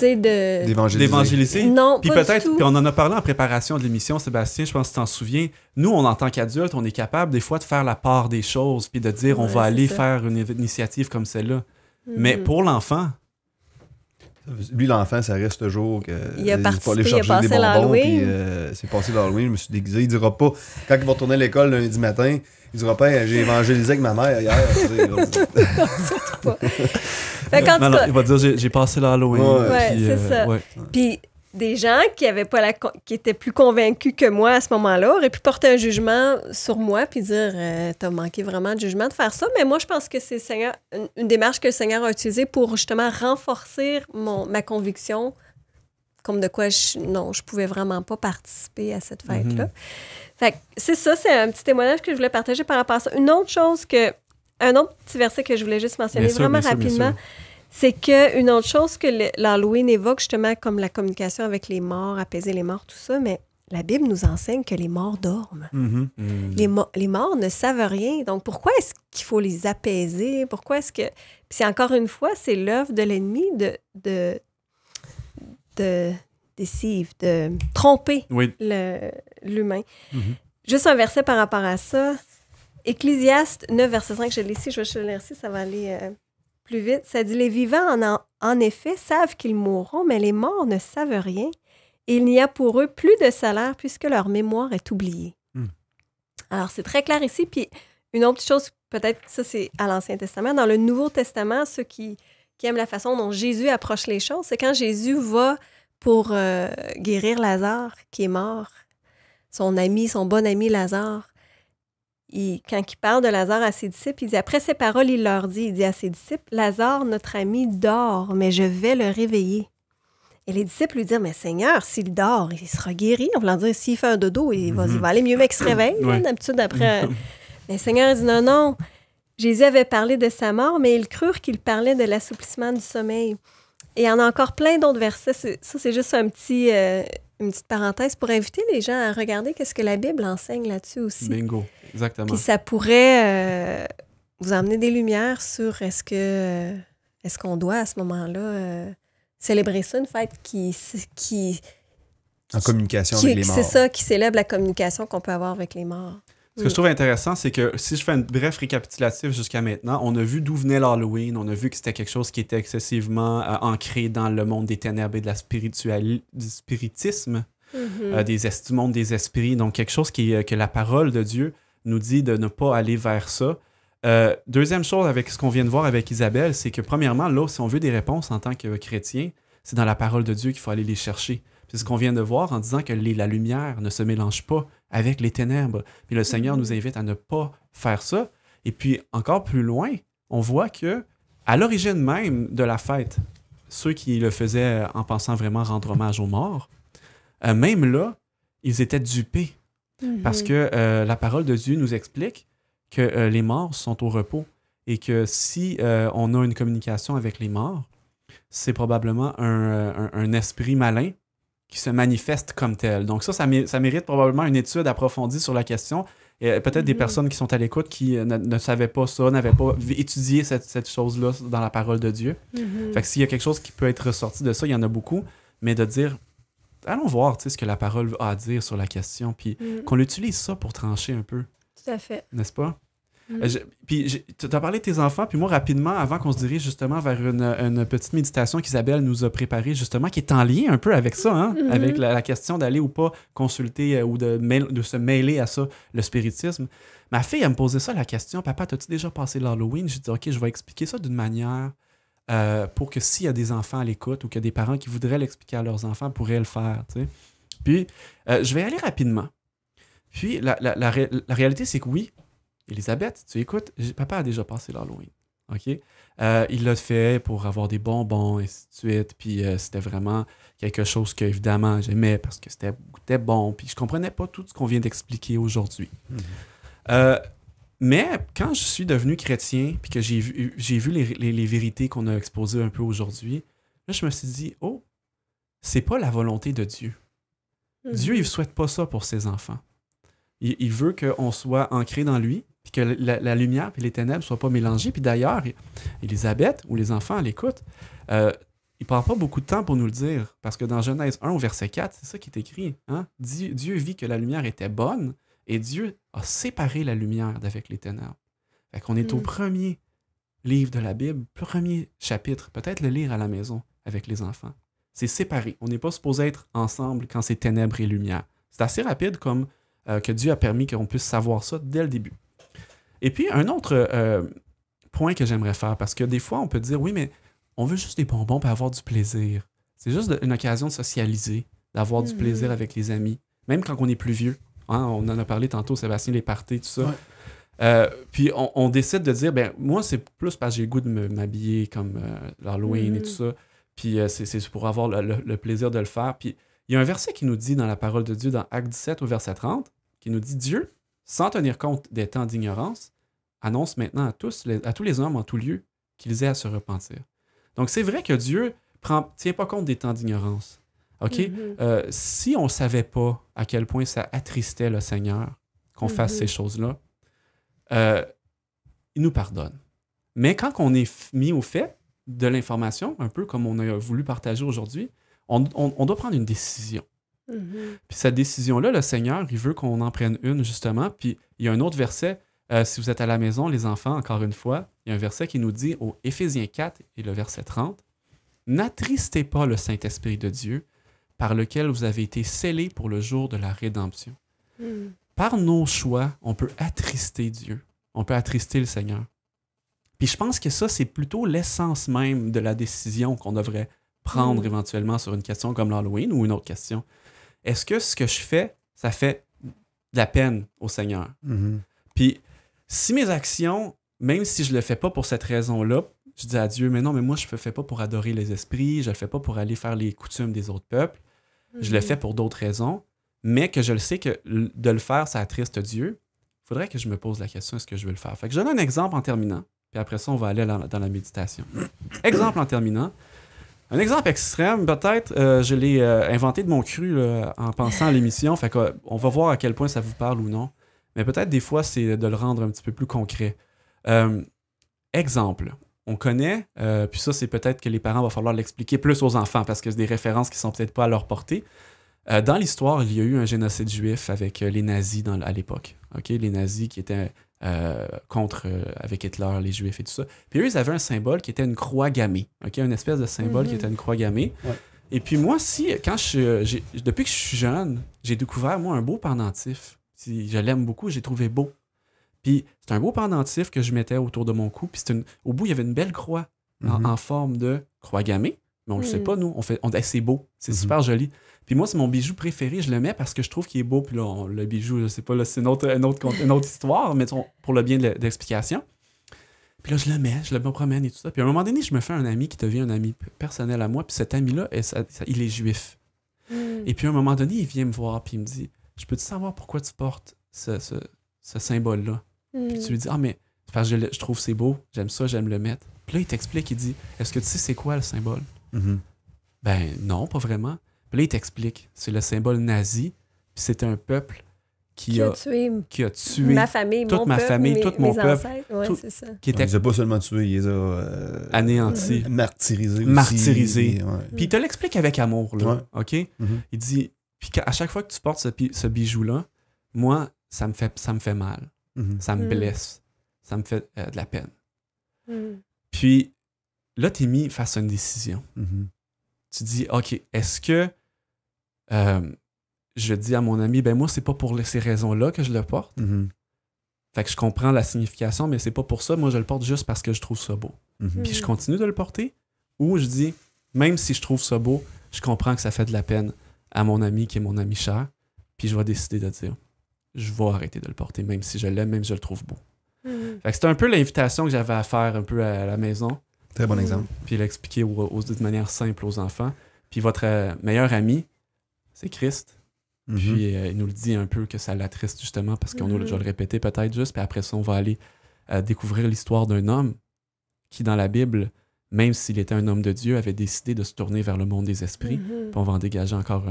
D'évangéliser. Non, Puis peut-être, puis on en a parlé en préparation de l'émission, Sébastien, je pense que tu t'en souviens. Nous, on, en tant qu'adultes, on est capable des fois de faire la part des choses, puis de dire on va aller faire une initiative comme celle-là. Mm-hmm. Mais pour l'enfant... Lui, l'enfant, ça reste toujours que... Il a participé, il, il a passé l'Halloween. Euh, c'est passé l'Halloween, je me suis déguisé. Il dira pas... Quand il va retourner à l'école lundi matin, il dira pas « j'ai évangélisé avec ma mère hier. » Ben, il va dire j'ai passé l'Halloween. Ouais, puis, c'est euh, ça. Puis des gens qui avaient pas la qui étaient plus convaincus que moi à ce moment-là auraient pu porter un jugement sur moi puis dire euh, t'as manqué vraiment de jugement de faire ça mais moi je pense que c'est une, démarche que le Seigneur a utilisée pour justement renforcer mon, ma conviction comme de quoi je, non je pouvais vraiment pas participer à cette mhm. fête là c'est ça c'est un petit témoignage que je voulais partager par rapport à ça une autre chose que un autre petit verset que je voulais juste mentionner vraiment rapidement c'est qu'une autre chose que l'Halloween évoque, justement, comme la communication avec les morts, apaiser les morts, tout ça, mais la Bible nous enseigne que les morts dorment. Mm-hmm. Mm-hmm. Les, les, morts ne savent rien. Donc, pourquoi est-ce qu'il faut les apaiser? Pourquoi est-ce que... c'est encore une fois, c'est l'œuvre de l'ennemi de, de, de décive, de tromper l'humain. Mm-hmm. Juste un verset par rapport à ça. Ecclésiaste 9, verset 5, je l'ai ici, je vais le ça va aller... Euh, plus vite. Ça dit, les vivants, en, effet, savent qu'ils mourront, mais les morts ne savent rien. Et il n'y a pour eux plus de salaire puisque leur mémoire est oubliée. Hmm. Alors, c'est très clair ici. Puis, une autre chose, peut-être, ça, c'est à l'Ancien Testament. Dans le Nouveau Testament, ceux qui, aiment la façon dont Jésus approche les choses, c'est quand Jésus va pour euh, guérir Lazare, qui est mort, son ami, son bon ami Lazare quand il parle de Lazare à ses disciples, il dit après ces paroles, il leur dit, il dit à ses disciples, Lazare, notre ami, dort, mais je vais le réveiller. Et les disciples lui disent, « mais Seigneur, s'il dort, il sera guéri. On voulant dire, s'il fait un dodo, il, va, aller mieux, mais il se réveille, hein, d'habitude, après. mais Seigneur dit, non, non, Jésus avait parlé de sa mort, mais ils crurent qu'il parlait de l'assouplissement du sommeil. Et il y en a encore plein d'autres versets. Ça, c'est juste un petit, euh, une petite parenthèse pour inviter les gens à regarder qu'est-ce que la Bible enseigne là-dessus aussi. Bingo, exactement. Puis ça pourrait euh, vous emmener des lumières sur est-ce que euh, est-ce qu'on doit à ce moment-là euh, célébrer ça, une fête qui qui en communication avec les morts. C'est ça qui célèbre la communication qu'on peut avoir avec les morts. Ce que je trouve intéressant, c'est que si je fais un bref récapitulatif jusqu'à maintenant, on a vu d'où venait l'Halloween, on a vu que c'était quelque chose qui était excessivement euh, ancré dans le monde des ténèbres et de la spiritualité, du spiritisme, mm-hmm. euh, des monde des esprits, donc quelque chose qui, euh, que la parole de Dieu nous dit de ne pas aller vers ça. deuxième chose avec ce qu'on vient de voir avec Isabelle, c'est que premièrement, là, si on veut des réponses en tant que chrétien, c'est dans la parole de Dieu qu'il faut aller les chercher. C'est ce qu'on vient de voir en disant que la lumière ne se mélange pas avec les ténèbres. Puis le mm-hmm. Seigneur nous invite à ne pas faire ça. Et puis encore plus loin, on voit que à l'origine même de la fête, ceux qui le faisaient en pensant vraiment rendre hommage aux morts, euh, même là, ils étaient dupés. Mm-hmm. Parce que euh, la parole de Dieu nous explique que euh, les morts sont au repos et que si on a une communication avec les morts, c'est probablement un, esprit malin qui se manifestent comme tel. Donc ça, ça, mérite probablement une étude approfondie sur la question. Et euh, peut-être des mm-hmm. personnes qui sont à l'écoute qui euh, ne, savaient pas ça, n'avaient pas étudié cette, chose-là dans la parole de Dieu. Mm-hmm. Fait que s'il y a quelque chose qui peut être ressorti de ça, il y en a beaucoup, mais de dire allons voir ce que la parole a à dire sur la question, puis mm-hmm. qu'on utilise ça pour trancher un peu. Tout à fait. N'est-ce pas? Euh, puis tu as parlé de tes enfants, puis moi rapidement, avant qu'on se dirige justement vers une, petite méditation qu'Isabelle nous a préparée, justement, qui est en lien un peu avec ça, hein, mm-hmm. avec la, question d'aller ou pas consulter euh, ou de, de se mêler à ça, le spiritisme. Ma fille, elle me posait ça la question Papa, t'as-tu déjà passé l'Halloween J'ai dit Ok, je vais expliquer ça d'une manière euh, pour que s'il y a des enfants à l'écoute ou qu'il y a des parents qui voudraient l'expliquer à leurs enfants, pourraient le faire. Puis, je vais aller rapidement. Puis, la réalité, c'est que oui, Elisabeth, tu écoutes, papa a déjà passé l'Halloween. OK? Euh, il l'a fait pour avoir des bonbons, et ainsi de suite. Puis euh, c'était vraiment quelque chose que, évidemment, j'aimais parce que c'était bon. Puis je comprenais pas tout ce qu'on vient d'expliquer aujourd'hui. Mm-hmm. Euh, mais quand je suis devenu chrétien, puis que j'ai vu, vu les, vérités qu'on a exposées un peu aujourd'hui, là, je me suis dit, oh, c'est pas la volonté de Dieu. Mm. Dieu, il souhaite pas ça pour ses enfants. Il, il veut qu'on soit ancré dans lui, puis que la, lumière et les ténèbres ne soient pas mélangées. Puis d'ailleurs, Elisabeth, ou les enfants à l'écoute, euh, il ne prend pas beaucoup de temps pour nous le dire, parce que dans Genèse 1 verset 4, c'est ça qui est écrit. Hein? Dieu, vit que la lumière était bonne et Dieu a séparé la lumière d'avec les ténèbres. Fait qu'on est au mm. premier livre de la Bible, premier chapitre, peut-être le lire à la maison avec les enfants. C'est séparé. On n'est pas supposé être ensemble quand c'est ténèbres et lumière. C'est assez rapide comme euh, que Dieu a permis qu'on puisse savoir ça dès le début. Et puis, un autre euh, point que j'aimerais faire, parce que des fois, on peut dire, oui, mais on veut juste des bonbons pour avoir du plaisir. C'est juste une occasion de socialiser, d'avoir du plaisir mhm. avec les amis, même quand on est plus vieux. Hein, on en a parlé tantôt, Sébastien, les parties, tout ça. Euh, puis on, décide de dire, ben moi, c'est plus parce que j'ai le goût de m'habiller comme euh, l'Halloween et tout mhm. ça. Puis c'est pour avoir le, plaisir de le faire. Puis il y a un verset qui nous dit dans la parole de Dieu, dans Acte 17 au verset 30, qui nous dit Dieu, sans tenir compte des temps d'ignorance, annonce maintenant à tous, les, à tous les hommes en tout lieu qu'ils aient à se repentir. Donc c'est vrai que Dieu ne tient pas compte des temps d'ignorance. OK? Mhm. Euh, si on ne savait pas à quel point ça attristait le Seigneur qu'on mhm. fasse ces choses-là, euh, il nous pardonne. Mais quand on est mis au fait de l'information, un peu comme on a voulu partager aujourd'hui, on, doit prendre une décision. Mhm. Puis cette décision-là, le Seigneur, il veut qu'on en prenne une, justement. Puis il y a un autre verset euh, si vous êtes à la maison, les enfants, encore une fois, il y a un verset qui nous dit au Éphésiens 4 et le verset 30, N'attristez pas le Saint-Esprit de Dieu, par lequel vous avez été scellés pour le jour de la rédemption. Hmm. Par nos choix, on peut attrister Dieu, on peut attrister le Seigneur. Puis je pense que ça, c'est plutôt l'essence même de la décision qu'on devrait prendre hmm. éventuellement sur une question comme l'Halloween ou une autre question. Est-ce que ce que je fais, ça fait de la peine au Seigneur? Mhm. Puis si mes actions, même si je le fais pas pour cette raison-là, je dis à Dieu, mais non, mais moi, je le fais pas pour adorer les esprits, je le fais pas pour aller faire les coutumes des autres peuples, je le mhm. fais pour d'autres raisons, mais que je le sais que de le faire, ça attriste Dieu, il faudrait que je me pose la question, est-ce que je veux le faire? Fait que je donne un exemple en terminant, puis après ça, on va aller dans, la méditation. exemple en terminant. Un exemple extrême, peut-être, euh, je l'ai euh, inventé de mon cru en pensant à l'émission, fait euh, on va voir à quel point ça vous parle ou non. Mais peut-être des fois, c'est de le rendre un petit peu plus concret. Euh, exemple, on connaît, euh, puis ça, c'est peut-être que les parents va falloir l'expliquer plus aux enfants parce que c'est des références qui sont peut-être pas à leur portée. Euh, dans l'histoire, il y a eu un génocide juif avec les nazis dans, à l'époque. Les nazis qui étaient contre, avec Hitler, les Juifs et tout ça. Puis eux, ils avaient un symbole qui était une croix gammée, ok, une espèce de symbole qui mhm. était une croix gammée. Et puis moi, si, quand je, depuis que je suis jeune, j'ai découvert, moi, un beau pendentif je l'aime beaucoup, j'ai trouvé beau. Puis c'est un beau pendentif que je mettais autour de mon cou. Puis au bout, il y avait une belle croix en, mhm. forme de croix gammée. Mais on ne le sait hmm. pas, nous. On fait, on, c'est beau, c'est mhm. super joli. Puis moi, c'est mon bijou préféré. Je le mets parce que je trouve qu'il est beau. Puis là, le bijou, je sais pas, c'est une autre, une, histoire, mais pour le bien de l'explication. Puis là, je le mets, je le me promène et tout ça. Puis à un moment donné, je me fais un ami qui devient un ami personnel à moi. Puis cet ami-là, eh, il est juif. Hmm. Et puis à un moment donné, il vient me voir, puis il me dit je peux-tu savoir pourquoi tu portes ce, symbole-là? Puis hmm. tu lui dis, ah, mais parce je, trouve c'est beau, j'aime ça, j'aime le mettre. Puis là, il t'explique, il dit, est-ce que tu sais c'est quoi le symbole? Mm-hmm. Ben non, pas vraiment. Puis là, il t'explique, c'est le symbole nazi, puis c'est un peuple qui, a, tué qui a tué ma famille, toute mon ma famille, tout mon peuple, qui était, pas seulement tué, il les a Martyrisé euh, anéantis, Puis il te l'explique avec amour là, ok mm-hmm. Il dit puis à chaque fois que tu portes ce, bijou-là, moi, ça me fait, ça me fait mal. Mhm. Ça me mm. blesse. Ça me fait euh, de la peine. Mm. Puis là, tu es mis face à une décision. Mhm. Tu dis, OK, est-ce que euh, je dis à mon ami, ben moi, c'est pas pour ces raisons-là que je le porte. Mhm. Fait que je comprends la signification, mais c'est pas pour ça. Moi, je le porte juste parce que je trouve ça beau. Mm. Puis je continue de le porter. Ou je dis, même si je trouve ça beau, je comprends que ça fait de la peine à mon ami qui est mon ami cher, puis je vais décider de dire je vais arrêter de le porter, même si je l'aime, même si je le trouve beau. C'est mm-hmm. C'était un peu l'invitation que j'avais à faire un peu à la maison. Très bon exemple. Mm-hmm. Puis l'expliquer de manière simple aux enfants. Puis votre euh, meilleur ami, c'est Christ. Mm-hmm. Puis euh, il nous le dit un peu que ça l'attriste justement parce qu'on doit le répéter peut-être juste. Puis après ça, on va aller euh, découvrir l'histoire d'un homme qui, dans la Bible, même s'il était un homme de Dieu, avait décidé de se tourner vers le monde des esprits. Mm-hmm. On va en dégager encore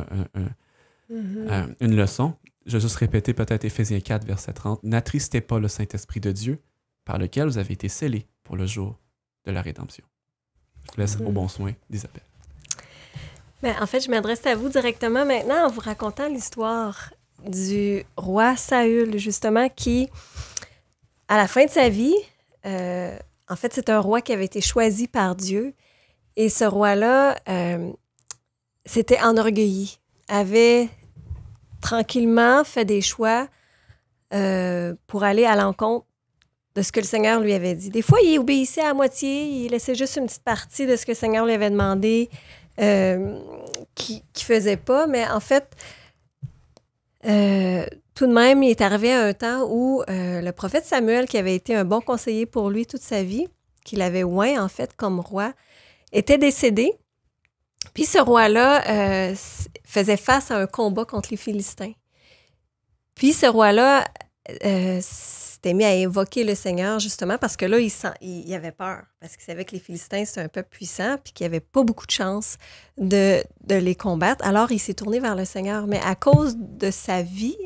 mm-hmm. une leçon. Je vais juste répéter peut-être Éphésiens 4, verset 30. N'attristez pas le Saint-Esprit de Dieu, par lequel vous avez été scellés pour le jour de la rédemption. Je vous laisse au mm-hmm. bon soin d'Isabelle. Ben, en fait, je m'adresse à vous directement maintenant en vous racontant l'histoire du roi Saül, justement, qui, à la fin de sa vie, euh, en fait, c'est un roi qui avait été choisi par Dieu. Et ce roi-là euh, s'était enorgueilli, avait tranquillement fait des choix euh, pour aller à l'encontre de ce que le Seigneur lui avait dit. Des fois, il obéissait à moitié, il laissait juste une petite partie de ce que le Seigneur lui avait demandé, euh, qui ne faisait pas. Mais en fait, tout de même, il est arrivé à un temps où euh, le prophète Samuel, qui avait été un bon conseiller pour lui toute sa vie, qu'il avait oint en fait comme roi, était décédé. Puis ce roi-là euh, faisait face à un combat contre les Philistins. Puis ce roi-là euh, s'était mis à évoquer le Seigneur justement parce que là, il, il, avait peur, parce qu'il savait que les Philistins, c'était un peuple puissant, puis qu'il n'y avait pas beaucoup de chance de les combattre. Alors il s'est tourné vers le Seigneur. Mais à cause de sa vie,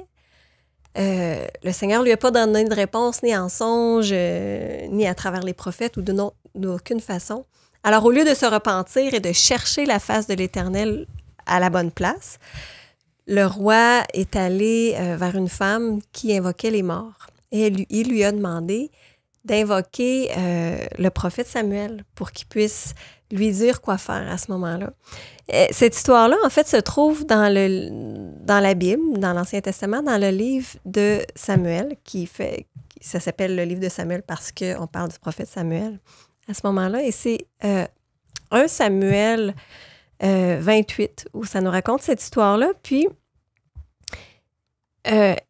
euh, le Seigneur lui a pas donné de réponse ni en songe, euh, ni à travers les prophètes ou d'aucune façon. Alors au lieu de se repentir et de chercher la face de l'Éternel à la bonne place, le roi est allé euh, vers une femme qui invoquait les morts et il lui a demandé d'invoquer le prophète Samuel pour qu'il puisse lui dire quoi faire à ce moment-là. Euh, cette histoire-là, en fait, se trouve dans, le, dans la Bible, dans l'Ancien Testament, dans le livre de Samuel, qui fait, ça s'appelle le livre de Samuel parce qu'on parle du prophète Samuel à ce moment-là. Et c'est 1 euh, Samuel 28 euh, où ça nous raconte cette histoire-là. Puis,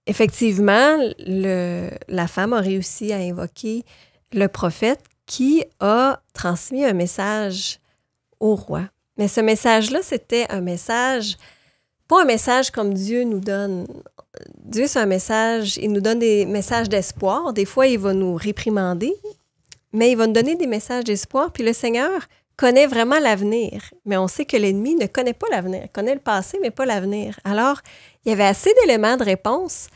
effectivement, la femme a réussi à invoquer le prophète qui a transmis un message au roi. Mais ce message-là, c'était un message, pas un message comme Dieu nous donne. Dieu, c'est un message, il nous donne des messages d'espoir. Des fois, il va nous réprimander, mais il va nous donner des messages d'espoir. Puis le Seigneur connaît vraiment l'avenir. Mais on sait que l'ennemi ne connaît pas l'avenir, connaît le passé, mais pas l'avenir. Alors, il y avait assez d'éléments de réponse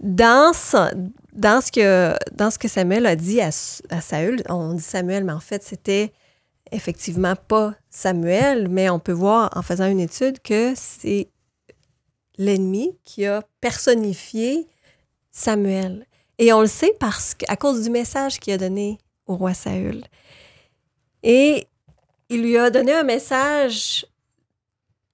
dans, dans ce que, Samuel a dit à, Saül, on dit Samuel, mais en fait, c'était effectivement pas Samuel, mais on peut voir en faisant une étude que c'est l'ennemi qui a personnifié Samuel. Et on le sait parce qu'à cause du message qu'il a donné au roi Saül. Et il lui a donné un message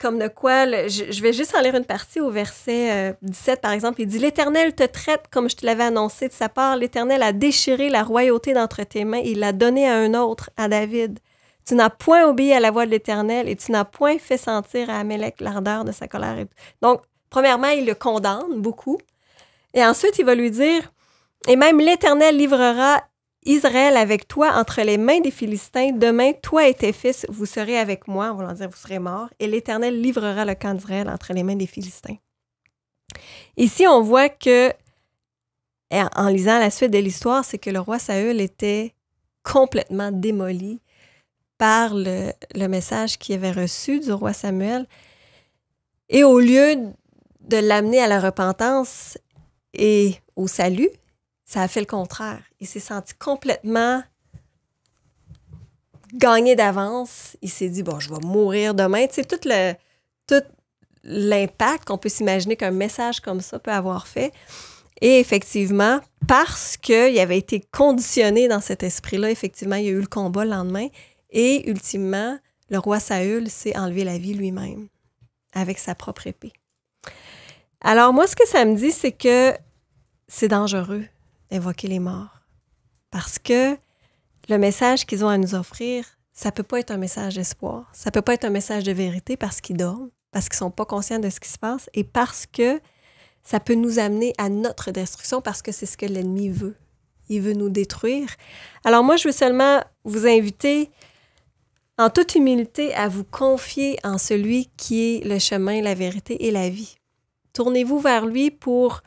comme de quoi, je, vais juste en lire une partie au verset 17, euh, par exemple. Il dit L'Éternel te traite comme je te l'avais annoncé de sa part. L'Éternel a déchiré la royauté d'entre tes mains. Il l'a donnée à un autre, à David. Tu n'as point obéi à la voix de l'Éternel et tu n'as point fait sentir à Amélec l'ardeur de sa colère. Donc, premièrement, il le condamne beaucoup. Et ensuite, il va lui dire Et même l'Éternel livrera Israël avec toi entre les mains des Philistins. Demain, toi et tes fils, vous serez avec moi. On va dire, vous serez morts. Et l'Éternel livrera le camp d'Israël entre les mains des Philistins. Ici, on voit que, en lisant la suite de l'histoire, c'est que le roi Saül était complètement démoli par le, le message qu'il avait reçu du roi Samuel. Et au lieu de l'amener à la repentance et au salut, ça a fait le contraire. Il s'est senti complètement gagné d'avance. Il s'est dit, bon, je vais mourir demain. Tu tout le, tout l'impact qu'on peut s'imaginer qu'un message comme ça peut avoir fait. Et effectivement, parce qu'il avait été conditionné dans cet esprit-là, effectivement, il y a eu le combat le lendemain. Et ultimement, le roi Saül s'est enlevé la vie lui-même avec sa propre épée. Alors moi, ce que ça me dit, c'est que c'est dangereux Évoquer les morts. Parce que le message qu'ils ont à nous offrir, ça peut pas être un message d'espoir, ça peut pas être un message de vérité parce qu'ils dorment, parce qu'ils sont pas conscients de ce qui se passe et parce que ça peut nous amener à notre destruction parce que c'est ce que l'ennemi veut. Il veut nous détruire. Alors moi, je veux seulement vous inviter en toute humilité à vous confier en celui qui est le chemin, la vérité et la vie. Tournez-vous vers lui pour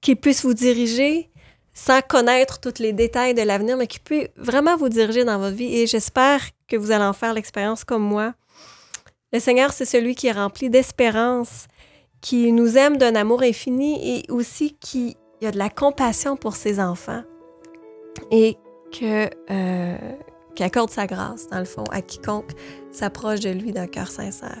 qui puisse vous diriger sans connaître tous les détails de l'avenir, mais qui puisse vraiment vous diriger dans votre vie. Et j'espère que vous allez en faire l'expérience comme moi. Le Seigneur, c'est celui qui est rempli d'espérance, qui nous aime d'un amour infini et aussi qui a de la compassion pour ses enfants et que, euh, qui accorde sa grâce, dans le fond, à quiconque s'approche de lui d'un cœur sincère.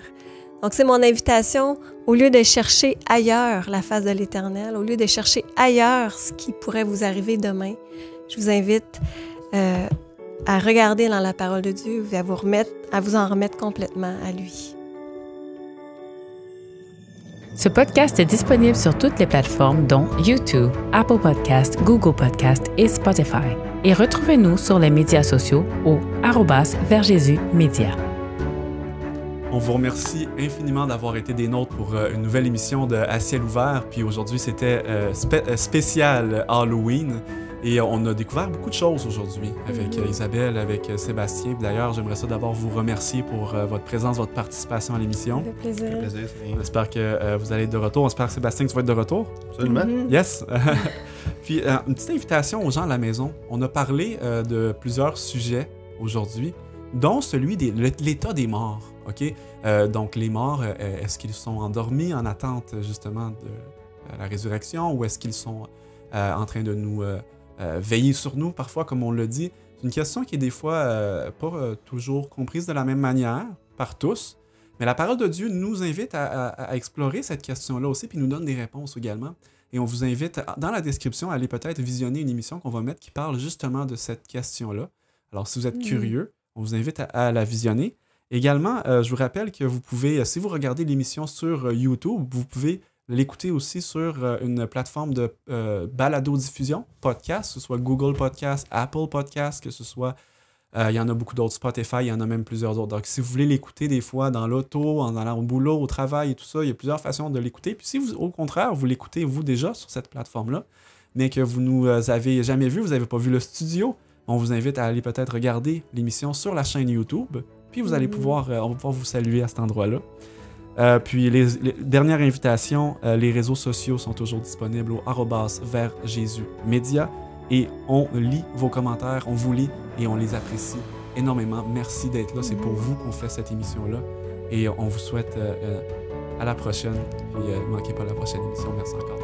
Donc c'est mon invitation, au lieu de chercher ailleurs la face de l'Éternel, au lieu de chercher ailleurs ce qui pourrait vous arriver demain, je vous invite euh, à regarder dans la parole de Dieu et à vous, remettre, à vous en remettre complètement à lui. Ce podcast est disponible sur toutes les plateformes dont YouTube, Apple Podcast, Google Podcast et Spotify. Et retrouvez-nous sur les médias sociaux au arrobas vers Jésus Média. On vous remercie infiniment d'avoir été des nôtres pour euh, une nouvelle émission de À ciel ouvert. Puis aujourd'hui, c'était euh, euh, spécial Halloween. Et on a découvert beaucoup de choses aujourd'hui avec mhm. Isabelle, avec Sébastien. D'ailleurs, j'aimerais ça d'abord vous remercier pour votre présence, votre participation à l'émission. Avec plaisir. plaisir on que vous allez être de retour. On espère, Sébastien, que tu vas être de retour. Absolument. Mhm. Yes. Puis, une petite invitation aux gens à la maison. On a parlé de plusieurs sujets aujourd'hui dont celui de l'état des morts. Okay? Euh, donc les morts, euh, euh, est-ce qu'ils sont endormis en attente justement de la résurrection ou est-ce qu'ils sont en train de nous veiller sur nous parfois, comme on le dit? C'est une question qui est des fois pas toujours comprise de la même manière par tous, mais la parole de Dieu nous invite à, explorer cette question-là aussi, puis nous donne des réponses également. Et on vous invite, dans la description, à aller peut-être visionner une émission qu'on va mettre qui parle justement de cette question-là. Alors, si vous êtes hmm. curieux, on vous invite à, la visionner. Également, euh, je vous rappelle que vous pouvez, euh, si vous regardez l'émission sur euh, YouTube, vous pouvez l'écouter aussi sur une plateforme de balado-diffusion, podcast, que ce soit Google Podcast, Apple Podcast, que ce soit, il y en a beaucoup d'autres, Spotify, il y en a même plusieurs autres. Donc, si vous voulez l'écouter des fois dans l'auto, en allant au boulot, au travail et tout ça, il y a plusieurs façons de l'écouter. Puis si au contraire, vous l'écoutez vous déjà sur cette plateforme-là, mais que vous nous avez jamais vu, vous n'avez pas vu le studio, on vous invite à aller peut-être regarder l'émission sur la chaîne YouTube, puis vous allez mhm. pouvoir, euh, on va vous saluer à cet endroit-là. Euh, puis les, invitation, dernières euh, invitations, les réseaux sociaux sont toujours disponibles au arrobas vers Jésus Média et on lit vos commentaires, on vous lit et on les apprécie énormément. Merci d'être là, c'est pour mhm. vous qu'on fait cette émission-là et on vous souhaite à la prochaine. Puis ne manquez pas la prochaine émission. Merci encore.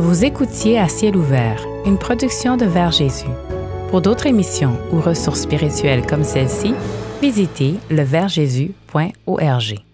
Vous écoutiez À ciel ouvert, une production de Vers Jésus. Pour d'autres émissions ou ressources spirituelles comme celle-ci, visitez leversjésus.org.